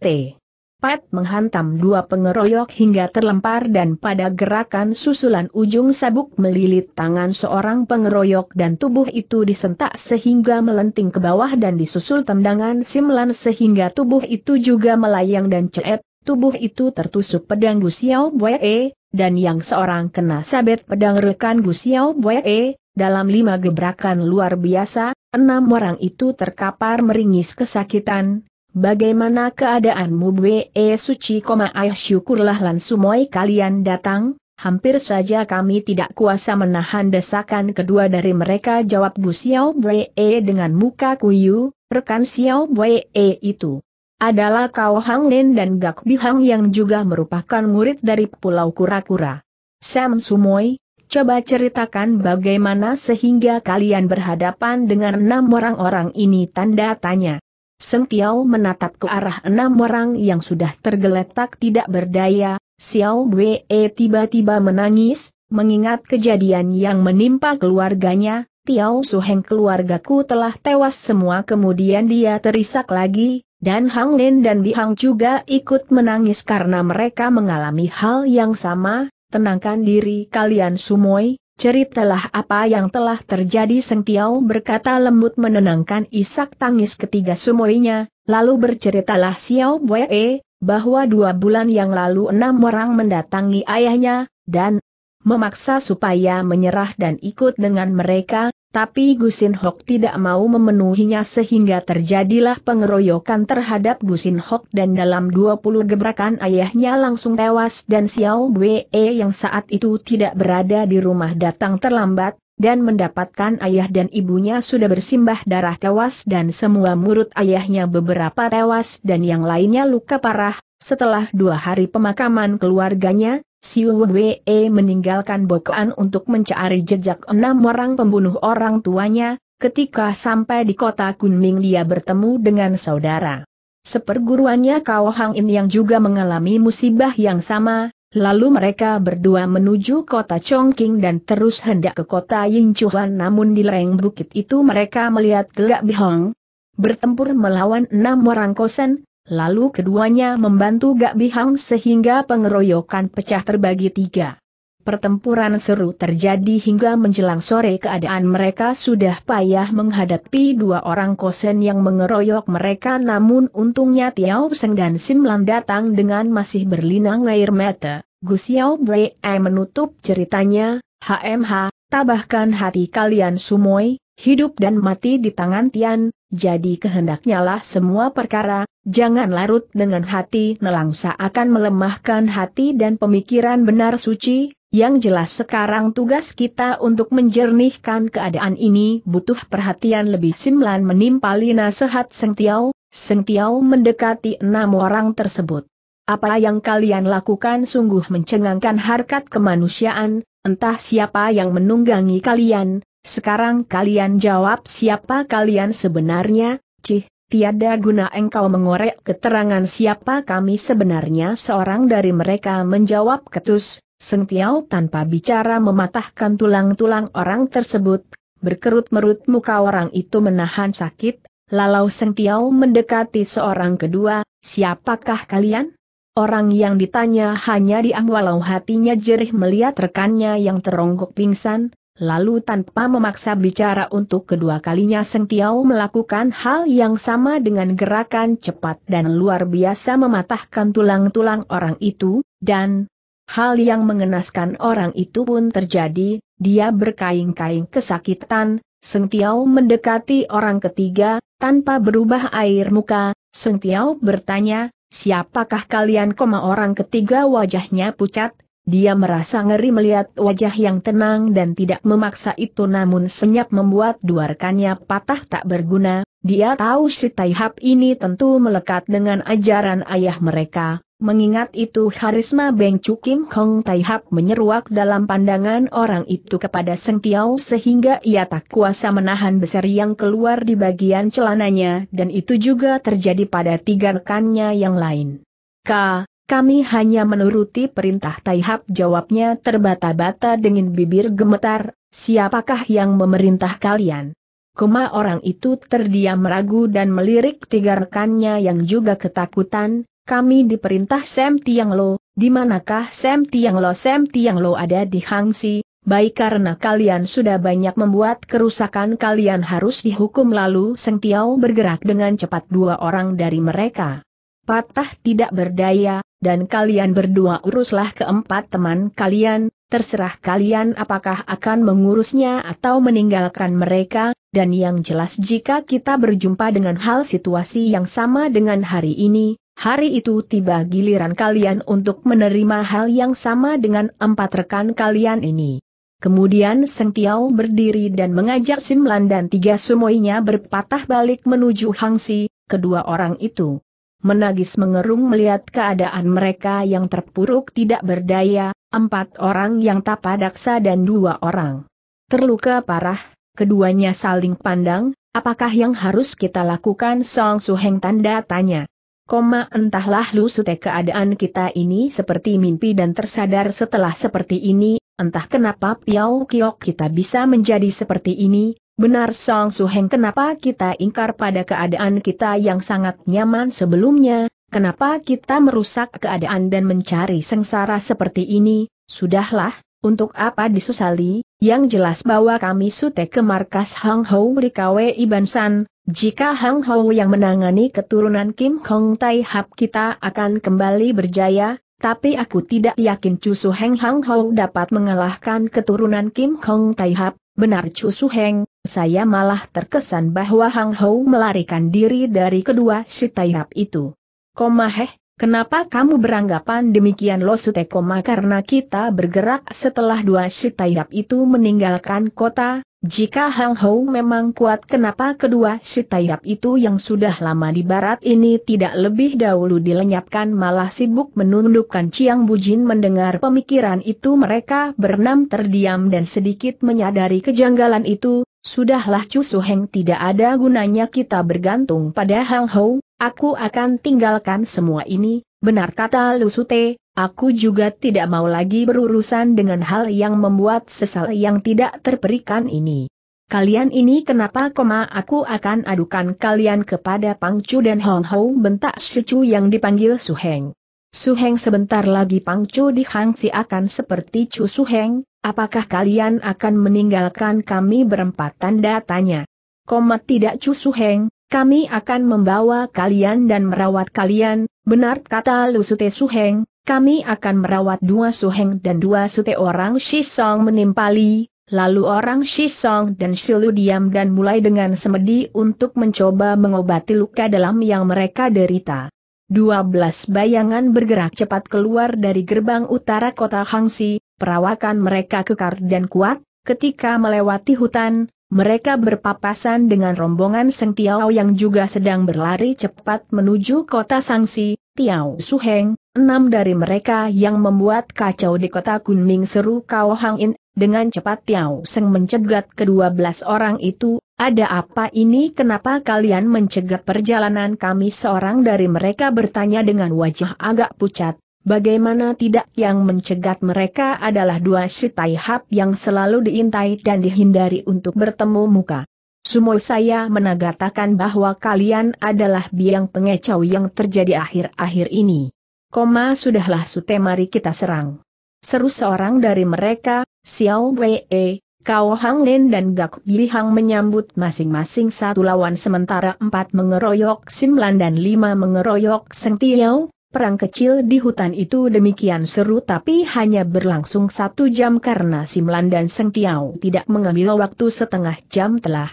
cepat menghantam dua pengeroyok hingga terlempar dan pada gerakan susulan ujung sabuk melilit tangan seorang pengeroyok dan tubuh itu disentak sehingga melenting ke bawah dan disusul tendangan Simlan sehingga tubuh itu juga melayang dan cep, tubuh itu tertusuk pedang Gusiao Boye, e, dan yang seorang kena sabet pedang rekan Gusiao Boye, e, dalam lima gebrakan luar biasa, enam orang itu terkapar meringis kesakitan, Bagaimana keadaanmu Bwe eh, Suci, ai syukurlah lansumoi kalian datang, hampir saja kami tidak kuasa menahan desakan kedua dari mereka jawab Bu Xiao Bwe eh, dengan muka kuyu, rekan Xiao Bwe eh, itu adalah kau Hang Lin dan Gak Hang yang juga merupakan murid dari Pulau Kura-Kura. Sam Sumoy, Coba ceritakan bagaimana sehingga kalian berhadapan dengan enam orang-orang ini tanda tanya. Seng Tiao menatap ke arah enam orang yang sudah tergeletak tidak berdaya, Xiao Wei tiba-tiba menangis, mengingat kejadian yang menimpa keluarganya, Tiao Suheng keluargaku telah tewas semua kemudian dia terisak lagi, dan Hang Lin dan Bi Hang juga ikut menangis karena mereka mengalami hal yang sama, tenangkan diri kalian sumoy, Ceritalah apa yang telah terjadi Seng Tiao berkata lembut menenangkan isak tangis ketiga sumoinya, lalu berceritalah Xiao Wei, bahwa dua bulan yang lalu enam orang mendatangi ayahnya, dan memaksa supaya menyerah dan ikut dengan mereka, tapi Gusin Hok tidak mau memenuhinya sehingga terjadilah pengeroyokan terhadap Gusin Hok dan dalam 20 gebrakan ayahnya langsung tewas dan Xiao Wei yang saat itu tidak berada di rumah datang terlambat, dan mendapatkan ayah dan ibunya sudah bersimbah darah tewas dan semua murid ayahnya beberapa tewas dan yang lainnya luka parah, setelah dua hari pemakaman keluarganya, Siu Wee meninggalkan Bokoan untuk mencari jejak enam orang pembunuh orang tuanya, ketika sampai di kota Kunming dia bertemu dengan saudara. Seperguruannya Kao Hang In yang juga mengalami musibah yang sama, lalu mereka berdua menuju kota Chongqing dan terus hendak ke kota Yingchuan namun di lereng bukit itu mereka melihat Gelak Bihong bertempur melawan enam orang kosen, Lalu keduanya membantu Gak Bihang sehingga pengeroyokan pecah terbagi tiga. Pertempuran seru terjadi hingga menjelang sore keadaan mereka sudah payah menghadapi dua orang kosen yang mengeroyok mereka namun untungnya Tiao Seng dan Simlan datang dengan masih berlinang air mata. Gus Xiao Brei menutup ceritanya, HMH, tabahkan hati kalian sumoi, hidup dan mati di tangan Tian, jadi kehendaknya lah semua perkara, jangan larut dengan hati nelangsa akan melemahkan hati dan pemikiran benar suci, yang jelas sekarang tugas kita untuk menjernihkan keadaan ini butuh perhatian lebih simlan menimpali nasihat Seng Tiao, Seng Tiao mendekati enam orang tersebut. Apa yang kalian lakukan sungguh mencengangkan harkat kemanusiaan, entah siapa yang menunggangi kalian, sekarang kalian jawab siapa kalian sebenarnya, Cih, tiada guna engkau mengorek keterangan siapa kami sebenarnya seorang dari mereka menjawab ketus, Seng Tiao tanpa bicara mematahkan tulang-tulang orang tersebut, berkerut-merut muka orang itu menahan sakit, lalu Seng Tiao mendekati seorang kedua, siapakah kalian? Orang yang ditanya hanya diam walau hatinya jerih melihat rekannya yang teronggok pingsan, Lalu tanpa memaksa bicara untuk kedua kalinya Seng Tiao melakukan hal yang sama dengan gerakan cepat dan luar biasa mematahkan tulang-tulang orang itu, dan hal yang mengenaskan orang itu pun terjadi, dia berkaing-kaing kesakitan, Seng Tiao mendekati orang ketiga, tanpa berubah air muka, Seng Tiao bertanya, siapakah kalian koma orang ketiga wajahnya pucat, dia merasa ngeri melihat wajah yang tenang dan tidak memaksa itu namun senyap membuat dua rekannya patah tak berguna, dia tahu si Taihap ini tentu melekat dengan ajaran ayah mereka, mengingat itu harisma Beng Chu Kim Kong Taihap menyeruak dalam pandangan orang itu kepada Seng Tiao sehingga ia tak kuasa menahan besar yang keluar di bagian celananya dan itu juga terjadi pada tiga rekannya yang lain. K. Kami hanya menuruti perintah Taihab jawabnya terbata-bata dengan bibir gemetar, siapakah yang memerintah kalian? Koma orang itu terdiam ragu dan melirik tiga rekannya yang juga ketakutan, kami diperintah Sam Tiang Lo, dimanakah manakah Sam Tiang Lo? Sam Tiang Lo ada di Hangsi, baik karena kalian sudah banyak membuat kerusakan kalian harus dihukum lalu Seng Tiao bergerak dengan cepat dua orang dari mereka. Patah tidak berdaya, dan kalian berdua uruslah keempat teman kalian, terserah kalian apakah akan mengurusnya atau meninggalkan mereka, dan yang jelas jika kita berjumpa dengan hal situasi yang sama dengan hari ini, hari itu tiba giliran kalian untuk menerima hal yang sama dengan empat rekan kalian ini. Kemudian Seng Tiao berdiri dan mengajak Simlan dan tiga sumoinya berpatah balik menuju Hangsi, kedua orang itu menagis mengerung melihat keadaan mereka yang terpuruk tidak berdaya, empat orang yang tak padaksa dan dua orang terluka parah, keduanya saling pandang, apakah yang harus kita lakukan Song Suheng tanda tanya. Koma entahlah lusute keadaan kita ini seperti mimpi dan tersadar setelah seperti ini, entah kenapa Piao Kiok kita bisa menjadi seperti ini, Benar Song Su Heng. kenapa kita ingkar pada keadaan kita yang sangat nyaman sebelumnya, kenapa kita merusak keadaan dan mencari sengsara seperti ini, sudahlah, untuk apa disusali, yang jelas bahwa kami sute ke markas Hang Hou Iban San. jika Hang Hou yang menangani keturunan Kim Hong Tai Hap kita akan kembali berjaya, tapi aku tidak yakin Chu Suheng Hang Hou dapat mengalahkan keturunan Kim Hong Tai Hap, Benar Chu Su Heng, saya malah terkesan bahwa Hang Hou melarikan diri dari kedua si Taihap itu. Koma heh, kenapa kamu beranggapan demikian lo sute koma karena kita bergerak setelah dua si Taihap itu meninggalkan kota, jika Hang Hou memang kuat kenapa kedua si tayap itu yang sudah lama di barat ini tidak lebih dahulu dilenyapkan malah sibuk menundukkan Chiang Bujin mendengar pemikiran itu mereka berenam terdiam dan sedikit menyadari kejanggalan itu, sudahlah Chu Heng tidak ada gunanya kita bergantung pada Hang Hou, aku akan tinggalkan semua ini, benar kata Lu Lusute, Aku juga tidak mau lagi berurusan dengan hal yang membuat sesal yang tidak terperikan ini. Kalian ini kenapa koma aku akan adukan kalian kepada Pangcu dan Hong Hou bentak secu yang dipanggil Su Heng. Su Heng sebentar lagi Pangcu dihangsi akan seperti Cu Heng. apakah kalian akan meninggalkan kami berempat tanda tanya. Koma tidak Cu Heng, kami akan membawa kalian dan merawat kalian, benar kata Lusute Heng kami akan merawat dua suheng dan dua sute orang Shisong menimpali, lalu orang Shisong dan Shilu diam dan mulai dengan semedi untuk mencoba mengobati luka dalam yang mereka derita. Dua bayangan bergerak cepat keluar dari gerbang utara kota Hangsi, perawakan mereka kekar dan kuat, ketika melewati hutan, mereka berpapasan dengan rombongan Seng Tiao yang juga sedang berlari cepat menuju kota Sangsi, Tiao Suheng, enam dari mereka yang membuat kacau di kota Kunming seru kau Hang In, dengan cepat Tiao Seng mencegat kedua belas orang itu, ada apa ini kenapa kalian mencegat perjalanan kami seorang dari mereka bertanya dengan wajah agak pucat, Bagaimana tidak yang mencegat mereka adalah dua si hap yang selalu diintai dan dihindari untuk bertemu muka. Sumoy saya menagatakan bahwa kalian adalah biang pengecau yang terjadi akhir-akhir ini. Koma sudahlah sute mari kita serang. Seru seorang dari mereka, Xiao Wei, Kao Hang Lin dan Gak Bi Hang menyambut masing-masing satu lawan sementara empat mengeroyok Simlan dan lima mengeroyok Seng Tiao. Perang kecil di hutan itu demikian seru tapi hanya berlangsung satu jam karena Simlan dan Seng Tiao tidak mengambil waktu setengah jam telah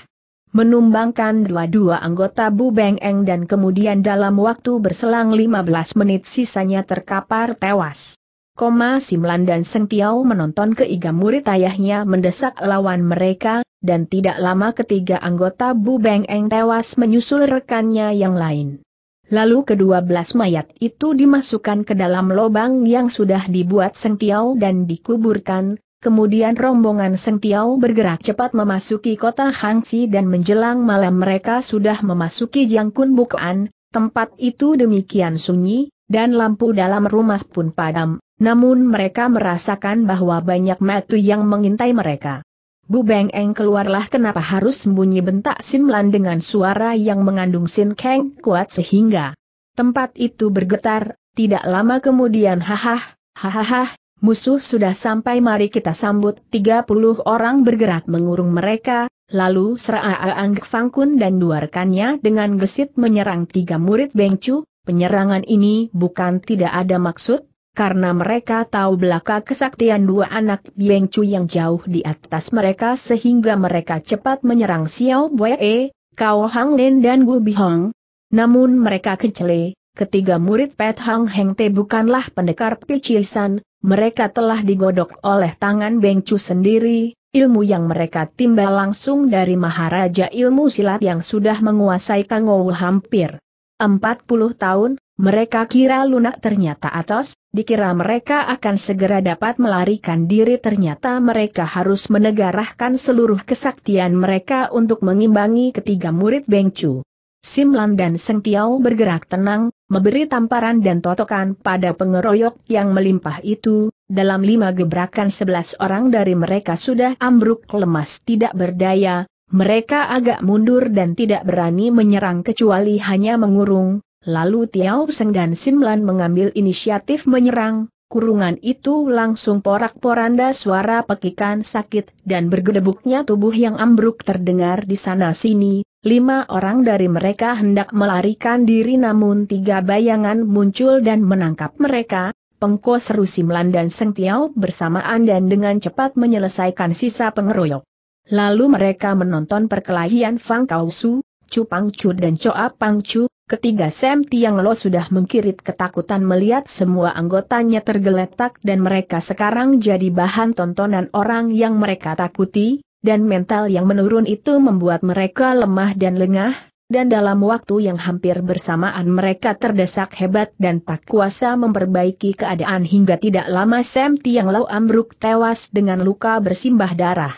menumbangkan dua-dua anggota Bu Beng Eng dan kemudian dalam waktu berselang 15 menit sisanya terkapar tewas. Koma Simlan dan Seng Tiao menonton keiga murid ayahnya mendesak lawan mereka, dan tidak lama ketiga anggota Bu Beng Eng tewas menyusul rekannya yang lain. Lalu kedua belas mayat itu dimasukkan ke dalam lubang yang sudah dibuat Seng Tiao dan dikuburkan, Kemudian rombongan Seng Tiao bergerak cepat memasuki kota Hangsi dan menjelang malam mereka sudah memasuki Jiangkun Bukaan, tempat itu demikian sunyi, dan lampu dalam rumah pun padam, namun mereka merasakan bahwa banyak matu yang mengintai mereka. Bu Beng Eng keluarlah kenapa harus sembunyi bentak Simlan dengan suara yang mengandung Sin Keng kuat sehingga tempat itu bergetar, tidak lama kemudian hahaha Hahaha, Musuh sudah sampai mari kita sambut, 30 orang bergerak mengurung mereka, lalu Seraa Ang Fangkun dan dua rekannya dengan gesit menyerang tiga murid Bengcu, penyerangan ini bukan tidak ada maksud, karena mereka tahu belaka kesaktian dua anak Bengcu yang jauh di atas mereka sehingga mereka cepat menyerang Xiao Bue, Kao Hang Lin dan Gu Bihong. Namun mereka kecele, ketiga murid Pet Hang Heng Te bukanlah pendekar picisan, mereka telah digodok oleh tangan Beng Chu sendiri, ilmu yang mereka timba langsung dari Maharaja ilmu silat yang sudah menguasai Kang Ou hampir 40 tahun, mereka kira lunak ternyata atas, dikira mereka akan segera dapat melarikan diri ternyata mereka harus menegarahkan seluruh kesaktian mereka untuk mengimbangi ketiga murid Beng Chu. Simlan dan Seng Tiao bergerak tenang, memberi tamparan dan totokan pada pengeroyok yang melimpah itu, dalam lima gebrakan sebelas orang dari mereka sudah ambruk lemas tidak berdaya, mereka agak mundur dan tidak berani menyerang kecuali hanya mengurung, lalu Tiao Seng dan Simlan mengambil inisiatif menyerang, Kurungan itu langsung porak-poranda suara pekikan sakit dan bergedebuknya tubuh yang ambruk terdengar di sana-sini, Lima orang dari mereka hendak melarikan diri namun tiga bayangan muncul dan menangkap mereka, Pengko Seru Simlan dan Seng Tiao bersamaan dan dengan cepat menyelesaikan sisa pengeroyok. Lalu mereka menonton perkelahian Fang Kau Su, Chu Pang Chu dan Choa Pang Chu, ketiga Sam Tiang Lo sudah mengkirit ketakutan melihat semua anggotanya tergeletak dan mereka sekarang jadi bahan tontonan orang yang mereka takuti, dan mental yang menurun itu membuat mereka lemah dan lengah, dan dalam waktu yang hampir bersamaan mereka terdesak hebat dan tak kuasa memperbaiki keadaan hingga tidak lama Sam Tiang Lau ambruk tewas dengan luka bersimbah darah.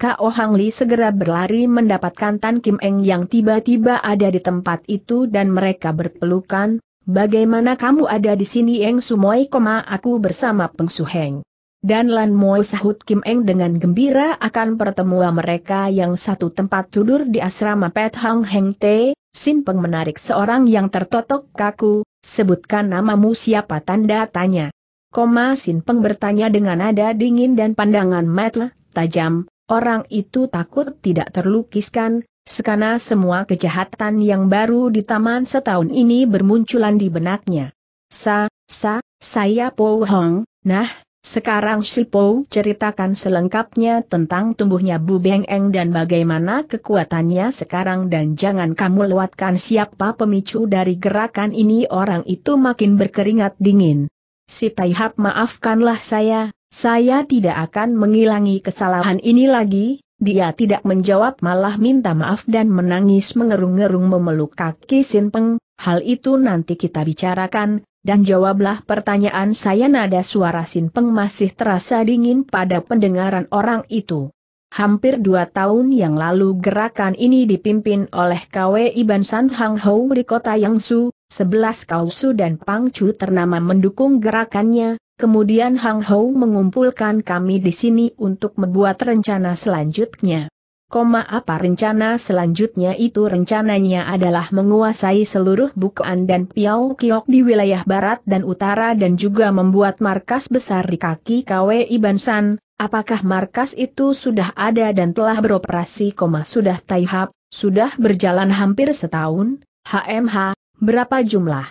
Kao Hang Li segera berlari mendapatkan Tan Kim Eng yang tiba-tiba ada di tempat itu dan mereka berpelukan, Bagaimana kamu ada di sini Eng Sumoi, aku bersama Peng Heng. Dan Lan Mo sahut Kim Eng dengan gembira akan pertemuan mereka yang satu tempat tidur di asrama Pet Hang Heng Te, Sin Peng menarik seorang yang tertotok kaku, sebutkan namamu siapa tanda tanya. Koma Sin Peng bertanya dengan nada dingin dan pandangan mata tajam, orang itu takut tidak terlukiskan, sekana semua kejahatan yang baru di taman setahun ini bermunculan di benaknya. Sa, sa, saya Po Hong, nah, sekarang si Po ceritakan selengkapnya tentang tumbuhnya Bu Beng Eng dan bagaimana kekuatannya sekarang dan jangan kamu lewatkan siapa pemicu dari gerakan ini orang itu makin berkeringat dingin. Si Taihap maafkanlah saya, saya tidak akan mengilangi kesalahan ini lagi, dia tidak menjawab malah minta maaf dan menangis mengerung ngerung memeluk kaki Sin Peng, hal itu nanti kita bicarakan, dan jawablah pertanyaan saya nada suara sin peng masih terasa dingin pada pendengaran orang itu. Hampir dua tahun yang lalu gerakan ini dipimpin oleh KWI San Hang Hou di kota Yangsu, sebelas Kausu dan Pangcu ternama mendukung gerakannya, kemudian Hang Hou mengumpulkan kami di sini untuk membuat rencana selanjutnya. Koma apa rencana selanjutnya itu rencananya adalah menguasai seluruh Bukan dan Piau Kiok di wilayah barat dan utara dan juga membuat markas besar di kaki Iban San. apakah markas itu sudah ada dan telah beroperasi koma sudah taihap, sudah berjalan hampir setahun, HMH, berapa jumlah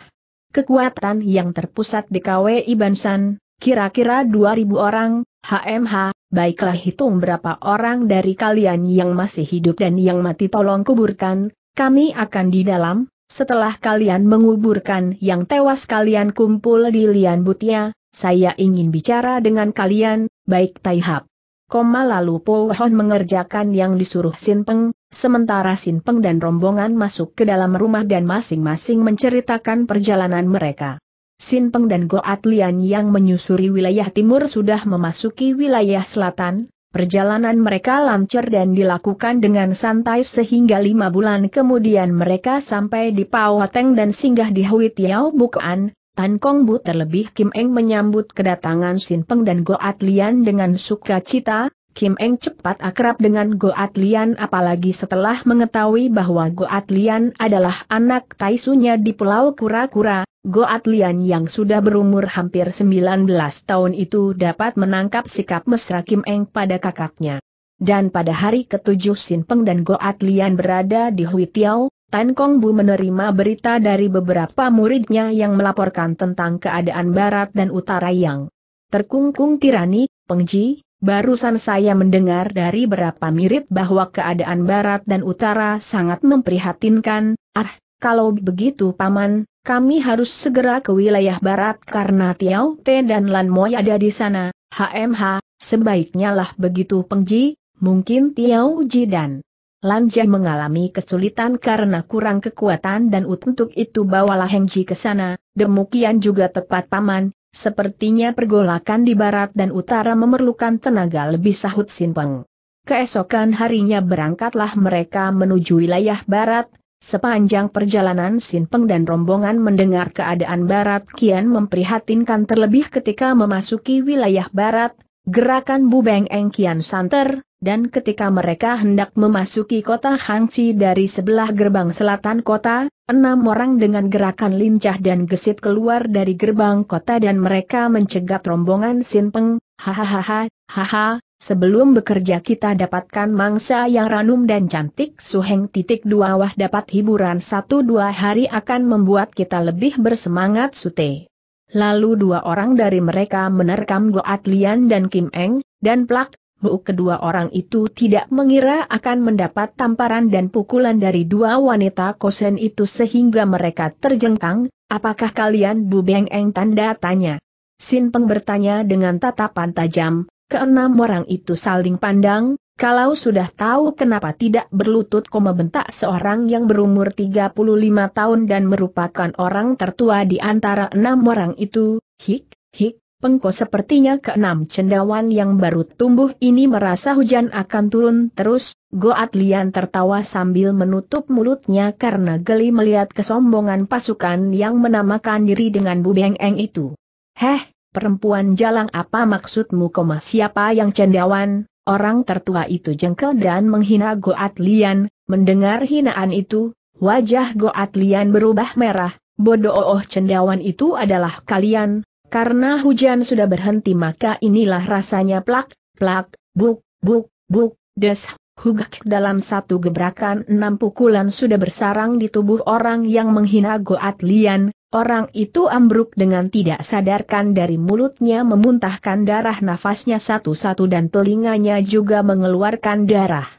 kekuatan yang terpusat di Iban San? kira-kira 2000 orang, HMH, baiklah hitung berapa orang dari kalian yang masih hidup dan yang mati tolong kuburkan, kami akan di dalam, setelah kalian menguburkan yang tewas kalian kumpul di Lian Butia, saya ingin bicara dengan kalian, baik Taihap. Koma lalu Po Hon mengerjakan yang disuruh Sin Peng, sementara Sin Peng dan rombongan masuk ke dalam rumah dan masing-masing menceritakan perjalanan mereka. Sin Peng dan Goat Lian yang menyusuri wilayah timur sudah memasuki wilayah selatan, perjalanan mereka lancar dan dilakukan dengan santai sehingga lima bulan kemudian mereka sampai di Powateng dan singgah di Hui Tiao Bukan, Tan Kong Bu terlebih Kim Eng menyambut kedatangan Sin Peng dan Goat Lian dengan sukacita, Kim Eng cepat akrab dengan Goat Lian apalagi setelah mengetahui bahwa Goat Lian adalah anak taisunya di Pulau Kura-Kura, Goat Lian yang sudah berumur hampir 19 tahun itu dapat menangkap sikap mesra Kim Eng pada kakaknya. Dan pada hari ketujuh Sin Peng dan Goat Lian berada di Hui Tiao, Tan Kong Bu menerima berita dari beberapa muridnya yang melaporkan tentang keadaan barat dan utara yang terkungkung tirani, pengji, Barusan saya mendengar dari berapa mirip bahwa keadaan barat dan utara sangat memprihatinkan, ah, kalau begitu paman, kami harus segera ke wilayah barat karena Tiau, Te dan Lan Moy ada di sana, HMH, sebaiknya lah begitu pengji, mungkin Tiao Ji dan Lan Jai mengalami kesulitan karena kurang kekuatan dan untuk itu bawalah Hengji ke sana, demikian juga tepat paman, Sepertinya pergolakan di barat dan utara memerlukan tenaga lebih sahut Sinpeng. Keesokan harinya berangkatlah mereka menuju wilayah barat, Sepanjang perjalanan Sinpeng dan rombongan mendengar keadaan barat kian memprihatinkan terlebih ketika memasuki wilayah barat, gerakan Bubeng Eng kian santer, dan ketika mereka hendak memasuki kota Hangsi dari sebelah gerbang selatan kota, enam orang dengan gerakan lincah dan gesit keluar dari gerbang kota dan mereka mencegat rombongan Sinpeng, hahaha, haha, sebelum bekerja kita dapatkan mangsa yang ranum dan cantik suheng titik dua wah dapat hiburan satu dua hari akan membuat kita lebih bersemangat sute. Lalu dua orang dari mereka menerkam Goat Lian dan Kim Eng, dan plak, Bu kedua orang itu tidak mengira akan mendapat tamparan dan pukulan dari dua wanita kosen itu sehingga mereka terjengkang, apakah kalian Bu Beng Eng tanda tanya. Sin Peng bertanya dengan tatapan tajam, keenam orang itu saling pandang, kalau sudah tahu kenapa tidak berlutut koma bentak seorang yang berumur 35 tahun dan merupakan orang tertua di antara enam orang itu, hik, hik, Pengko sepertinya keenam cendawan yang baru tumbuh ini merasa hujan akan turun terus, Goat Lian tertawa sambil menutup mulutnya karena geli melihat kesombongan pasukan yang menamakan diri dengan Beng Eng itu. Heh, perempuan jalang apa maksudmu koma siapa yang cendawan? Orang tertua itu jengkel dan menghina Goat Lian, mendengar hinaan itu, wajah Goat Lian berubah merah, bodoh oh, oh cendawan itu adalah kalian, karena hujan sudah berhenti maka inilah rasanya plak, plak, buk, buk, buk, des, hugak dalam satu gebrakan enam pukulan sudah bersarang di tubuh orang yang menghina Goat Lian, orang itu ambruk dengan tidak sadarkan dari mulutnya memuntahkan darah nafasnya satu-satu dan telinganya juga mengeluarkan darah.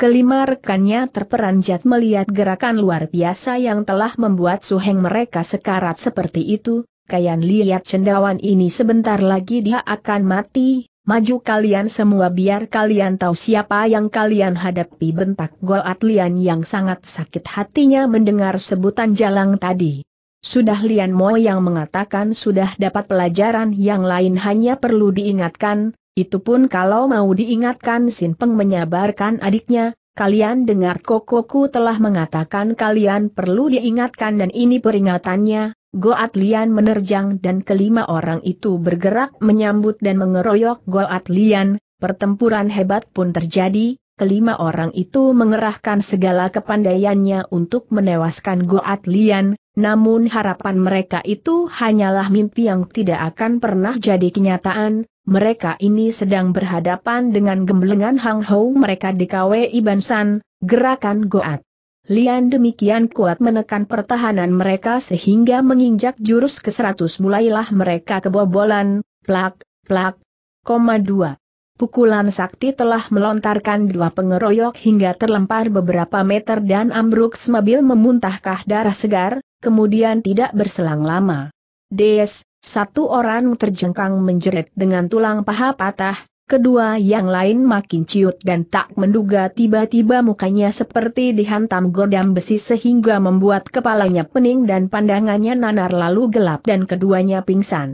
Kelima rekannya terperanjat melihat gerakan luar biasa yang telah membuat suheng mereka sekarat seperti itu, Kayan lihat cendawan ini sebentar lagi dia akan mati, maju kalian semua biar kalian tahu siapa yang kalian hadapi bentak Goat Lian yang sangat sakit hatinya mendengar sebutan jalang tadi. Sudah Lian Mo yang mengatakan sudah dapat pelajaran yang lain hanya perlu diingatkan, itu pun kalau mau diingatkan Sin Peng menyabarkan adiknya, kalian dengar Kokoku telah mengatakan kalian perlu diingatkan dan ini peringatannya, Goat Lian menerjang dan kelima orang itu bergerak menyambut dan mengeroyok Goat Lian, pertempuran hebat pun terjadi, kelima orang itu mengerahkan segala kepandaiannya untuk menewaskan Goat Lian, namun harapan mereka itu hanyalah mimpi yang tidak akan pernah jadi kenyataan, mereka ini sedang berhadapan dengan gemblengan Hang Hou mereka di KWI Bansan, gerakan Goat. Lian demikian kuat menekan pertahanan mereka sehingga menginjak jurus ke-100 mulailah mereka kebobolan, plak, plak, koma dua. Pukulan sakti telah melontarkan dua pengeroyok hingga terlempar beberapa meter dan ambruk semabil memuntahkah darah segar, kemudian tidak berselang lama. Des, satu orang terjengkang menjerit dengan tulang paha patah, Kedua yang lain makin ciut dan tak menduga tiba-tiba mukanya seperti dihantam godam besi sehingga membuat kepalanya pening dan pandangannya nanar lalu gelap dan keduanya pingsan.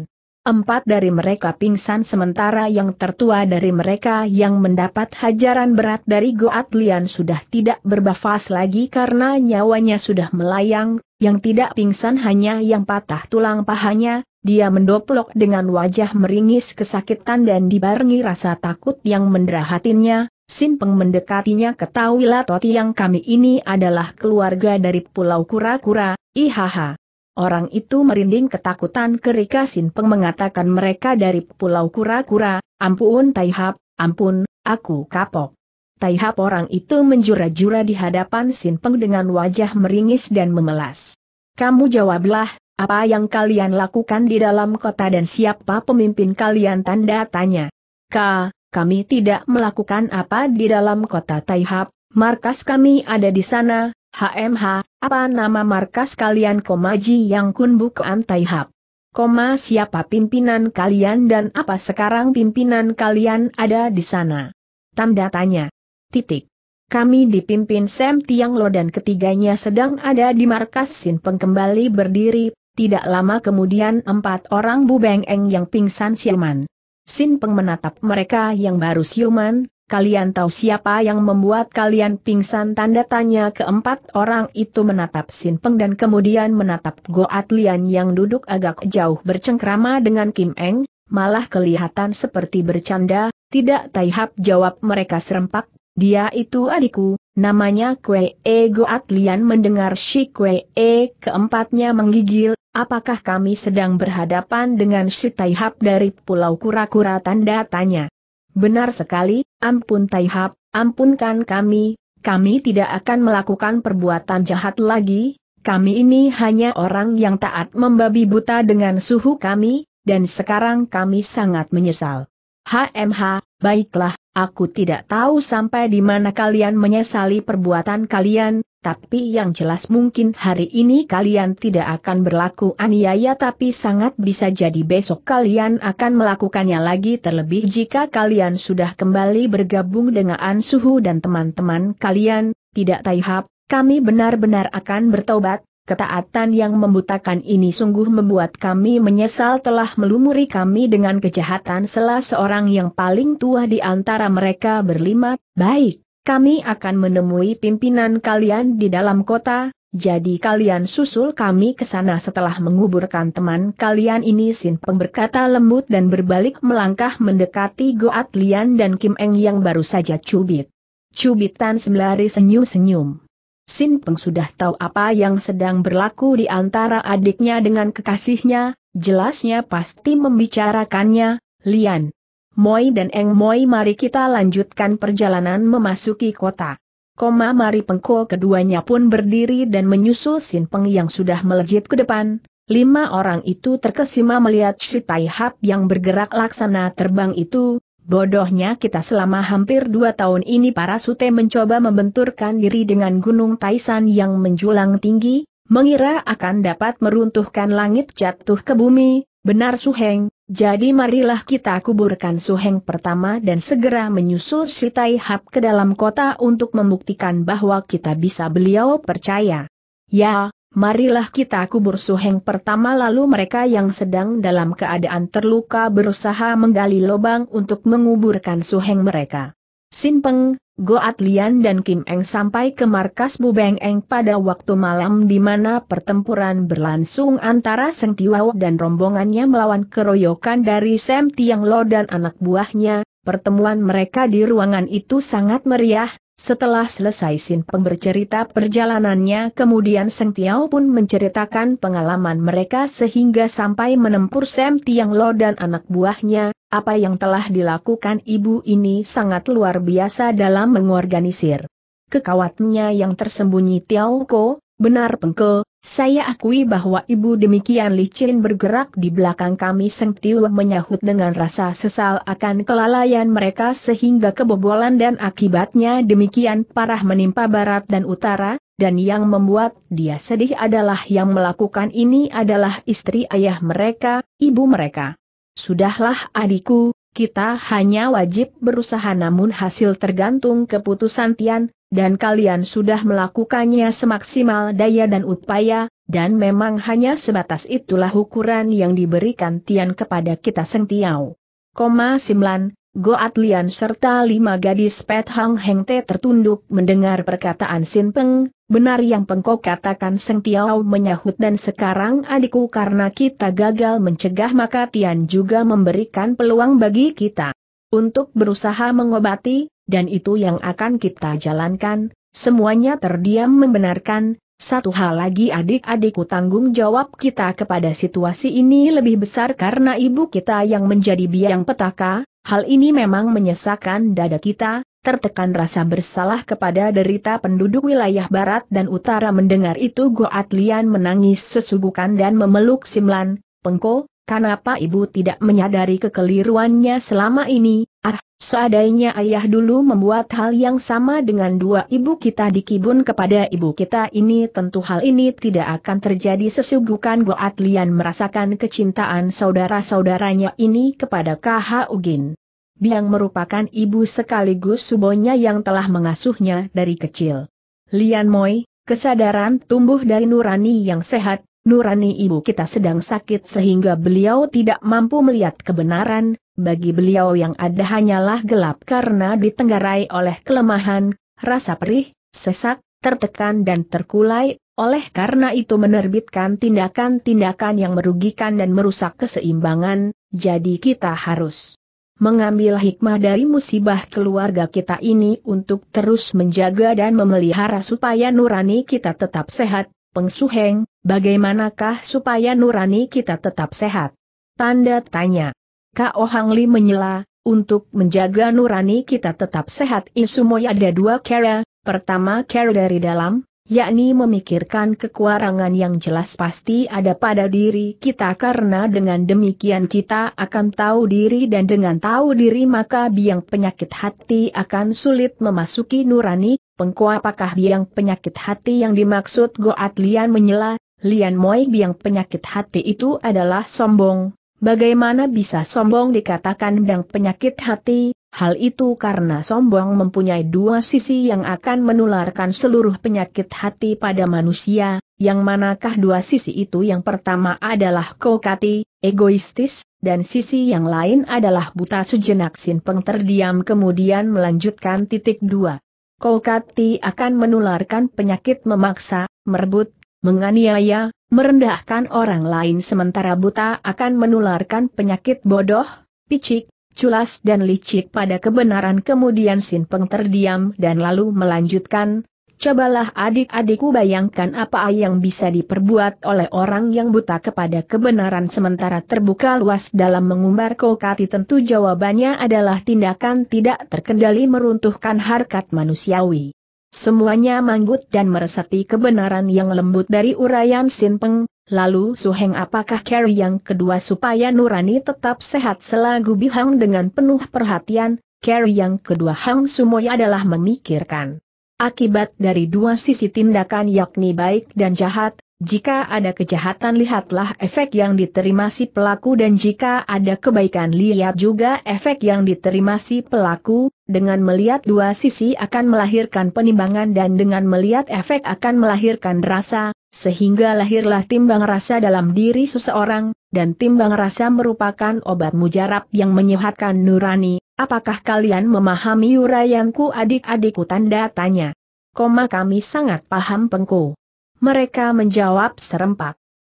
Empat dari mereka pingsan sementara yang tertua dari mereka yang mendapat hajaran berat dari Goat Lian sudah tidak berbafas lagi karena nyawanya sudah melayang, yang tidak pingsan hanya yang patah tulang pahanya, dia mendoplok dengan wajah meringis kesakitan dan dibarengi rasa takut yang mendera hatinya, Sin Peng mendekatinya ketahuilah Toti yang kami ini adalah keluarga dari Pulau Kura-Kura, ihaha. Orang itu merinding ketakutan kerika Sinpeng mengatakan mereka dari pulau kura-kura, ampun Taihap, ampun, aku kapok. Taihap orang itu menjura-jura di hadapan Sinpeng dengan wajah meringis dan memelas. Kamu jawablah, apa yang kalian lakukan di dalam kota dan siapa pemimpin kalian tanda tanya. Ka, kami tidak melakukan apa di dalam kota Taihap, markas kami ada di sana, HMH, apa nama markas kalian Komaji yang kun bukan Taihap? Koma siapa pimpinan kalian dan apa sekarang pimpinan kalian ada di sana? Tanda tanya. Titik. Kami dipimpin Sam Tiang Lo dan ketiganya sedang ada di markas Sin Pengkembali berdiri, tidak lama kemudian empat orang bu Beng eng yang pingsan siuman. Sin Peng menatap mereka yang baru siuman, Kalian tahu siapa yang membuat kalian pingsan? Tanda tanya keempat orang itu menatap Sin Peng dan kemudian menatap Goat Lian yang duduk agak jauh bercengkrama dengan Kim Eng, malah kelihatan seperti bercanda, tidak taihap jawab mereka serempak, dia itu adikku, namanya Kwe E Goat Lian mendengar si Kwe E keempatnya menggigil, Apakah kami sedang berhadapan dengan si Taihap dari Pulau Kura-Kura tanda tanya? Benar sekali, Ampun Taihap, ampunkan kami, kami tidak akan melakukan perbuatan jahat lagi, kami ini hanya orang yang taat membabi buta dengan suhu kami, dan sekarang kami sangat menyesal. HMH, baiklah, aku tidak tahu sampai di mana kalian menyesali perbuatan kalian, tapi yang jelas mungkin hari ini kalian tidak akan berlaku aniaya tapi sangat bisa jadi besok kalian akan melakukannya lagi terlebih jika kalian sudah kembali bergabung dengan Suhu dan teman-teman kalian, tidak taihap, kami benar-benar akan bertobat, ketaatan yang membutakan ini sungguh membuat kami menyesal telah melumuri kami dengan kejahatan salah seorang yang paling tua di antara mereka berlima, baik kami akan menemui pimpinan kalian di dalam kota, jadi kalian susul kami ke sana setelah menguburkan teman kalian ini Sin Peng berkata lembut dan berbalik melangkah mendekati Goat Lian dan Kim Eng yang baru saja cubit. Cubitan sembari senyum-senyum. Sin Peng sudah tahu apa yang sedang berlaku di antara adiknya dengan kekasihnya, jelasnya pasti membicarakannya, Lian, Moi dan Eng Moi mari kita lanjutkan perjalanan memasuki kota. Koma mari pengko keduanya pun berdiri dan menyusul Sin Peng yang sudah melejit ke depan. Lima orang itu terkesima melihat si Tai Hap yang bergerak laksana terbang itu. Bodohnya kita selama hampir dua tahun ini para sute mencoba membenturkan diri dengan gunung Taisan yang menjulang tinggi, mengira akan dapat meruntuhkan langit jatuh ke bumi, benar Suheng, jadi marilah kita kuburkan Suheng pertama dan segera menyusul si Tai ke dalam kota untuk membuktikan bahwa kita bisa beliau percaya. Ya, marilah kita kubur Suheng pertama lalu mereka yang sedang dalam keadaan terluka berusaha menggali lubang untuk menguburkan Suheng mereka. Simpeng, Goat Lian dan Kim Eng sampai ke markas Bu Beng Eng pada waktu malam di mana pertempuran berlangsung antara Seng Tiwau dan rombongannya melawan keroyokan dari Sam Tiang Lo dan anak buahnya, pertemuan mereka di ruangan itu sangat meriah, setelah selesai Sin Peng bercerita perjalanannya kemudian Seng Tiau pun menceritakan pengalaman mereka sehingga sampai menempur Sam Tiang Lo dan anak buahnya, apa yang telah dilakukan ibu ini sangat luar biasa dalam mengorganisir. Kekawatnya yang tersembunyi Tiao Ko, benar pengke, saya akui bahwa ibu demikian licin bergerak di belakang kami Seng Tiu menyahut dengan rasa sesal akan kelalaian mereka sehingga kebobolan dan akibatnya demikian parah menimpa barat dan utara, dan yang membuat dia sedih adalah yang melakukan ini adalah istri ayah mereka, ibu mereka. Sudahlah adikku, kita hanya wajib berusaha namun hasil tergantung keputusan Tian, dan kalian sudah melakukannya semaksimal daya dan upaya, dan memang hanya sebatas itulah ukuran yang diberikan Tian kepada kita sentiau. Tiao. Koma Simlan, Goat Lian serta lima gadis Pet Hang Heng Te tertunduk mendengar perkataan Sin Peng, Benar yang pengkau katakan Seng Tiao menyahut dan sekarang adikku karena kita gagal mencegah maka Tian juga memberikan peluang bagi kita. Untuk berusaha mengobati, dan itu yang akan kita jalankan, semuanya terdiam membenarkan, satu hal lagi adik-adikku tanggung jawab kita kepada situasi ini lebih besar karena ibu kita yang menjadi biang petaka, hal ini memang menyesakan dada kita, tertekan rasa bersalah kepada derita penduduk wilayah barat dan utara mendengar itu Goat Lian menangis sesugukan dan memeluk Simlan, Pengko, kenapa ibu tidak menyadari kekeliruannya selama ini, ah, seadainya ayah dulu membuat hal yang sama dengan dua ibu kita di kibun kepada ibu kita ini tentu hal ini tidak akan terjadi sesugukan Goat Lian merasakan kecintaan saudara-saudaranya ini kepada KH Ugin. Biang merupakan ibu sekaligus subonya yang telah mengasuhnya dari kecil. Lian Moi, kesadaran tumbuh dari nurani yang sehat, nurani ibu kita sedang sakit sehingga beliau tidak mampu melihat kebenaran, bagi beliau yang ada hanyalah gelap karena ditenggarai oleh kelemahan, rasa perih, sesak, tertekan dan terkulai, oleh karena itu menerbitkan tindakan-tindakan yang merugikan dan merusak keseimbangan, jadi kita harus mengambil hikmah dari musibah keluarga kita ini untuk terus menjaga dan memelihara supaya nurani kita tetap sehat, pengsuheng, bagaimanakah supaya nurani kita tetap sehat? Tanda tanya. Kak Hangli menyela, untuk menjaga nurani kita tetap sehat Isumoy ada dua cara, pertama cara dari dalam, yakni memikirkan kekurangan yang jelas pasti ada pada diri kita karena dengan demikian kita akan tahu diri dan dengan tahu diri maka biang penyakit hati akan sulit memasuki nurani, Pengkuapakah apakah biang penyakit hati yang dimaksud Goat Lian menyela, Lian Moi biang penyakit hati itu adalah sombong. Bagaimana bisa sombong dikatakan biang penyakit hati, Hal itu karena sombong mempunyai dua sisi yang akan menularkan seluruh penyakit hati pada manusia, yang manakah dua sisi itu yang pertama adalah kokati, egoistis, dan sisi yang lain adalah buta sejenak Sinpeng terdiam kemudian melanjutkan titik dua. Kokati akan menularkan penyakit memaksa, merebut, menganiaya, merendahkan orang lain sementara buta akan menularkan penyakit bodoh, picik, culas dan licik pada kebenaran kemudian Sin Peng terdiam dan lalu melanjutkan, Cobalah adik-adikku bayangkan apa yang bisa diperbuat oleh orang yang buta kepada kebenaran sementara terbuka luas dalam mengumbar kokati tentu jawabannya adalah tindakan tidak terkendali meruntuhkan harkat manusiawi. Semuanya manggut dan meresapi kebenaran yang lembut dari urayan Sin Peng, Lalu Suheng apakah carry yang kedua supaya Nurani tetap sehat selagu bihang dengan penuh perhatian, carry yang kedua Hang Sumoy adalah memikirkan. Akibat dari dua sisi tindakan yakni baik dan jahat, jika ada kejahatan lihatlah efek yang diterima si pelaku dan jika ada kebaikan lihat juga efek yang diterima si pelaku, dengan melihat dua sisi akan melahirkan penimbangan dan dengan melihat efek akan melahirkan rasa, sehingga lahirlah timbang rasa dalam diri seseorang, dan timbang rasa merupakan obat mujarab yang menyehatkan nurani, apakah kalian memahami uraianku adik-adikku tanda tanya? Koma kami sangat paham pengku. Mereka menjawab serempak.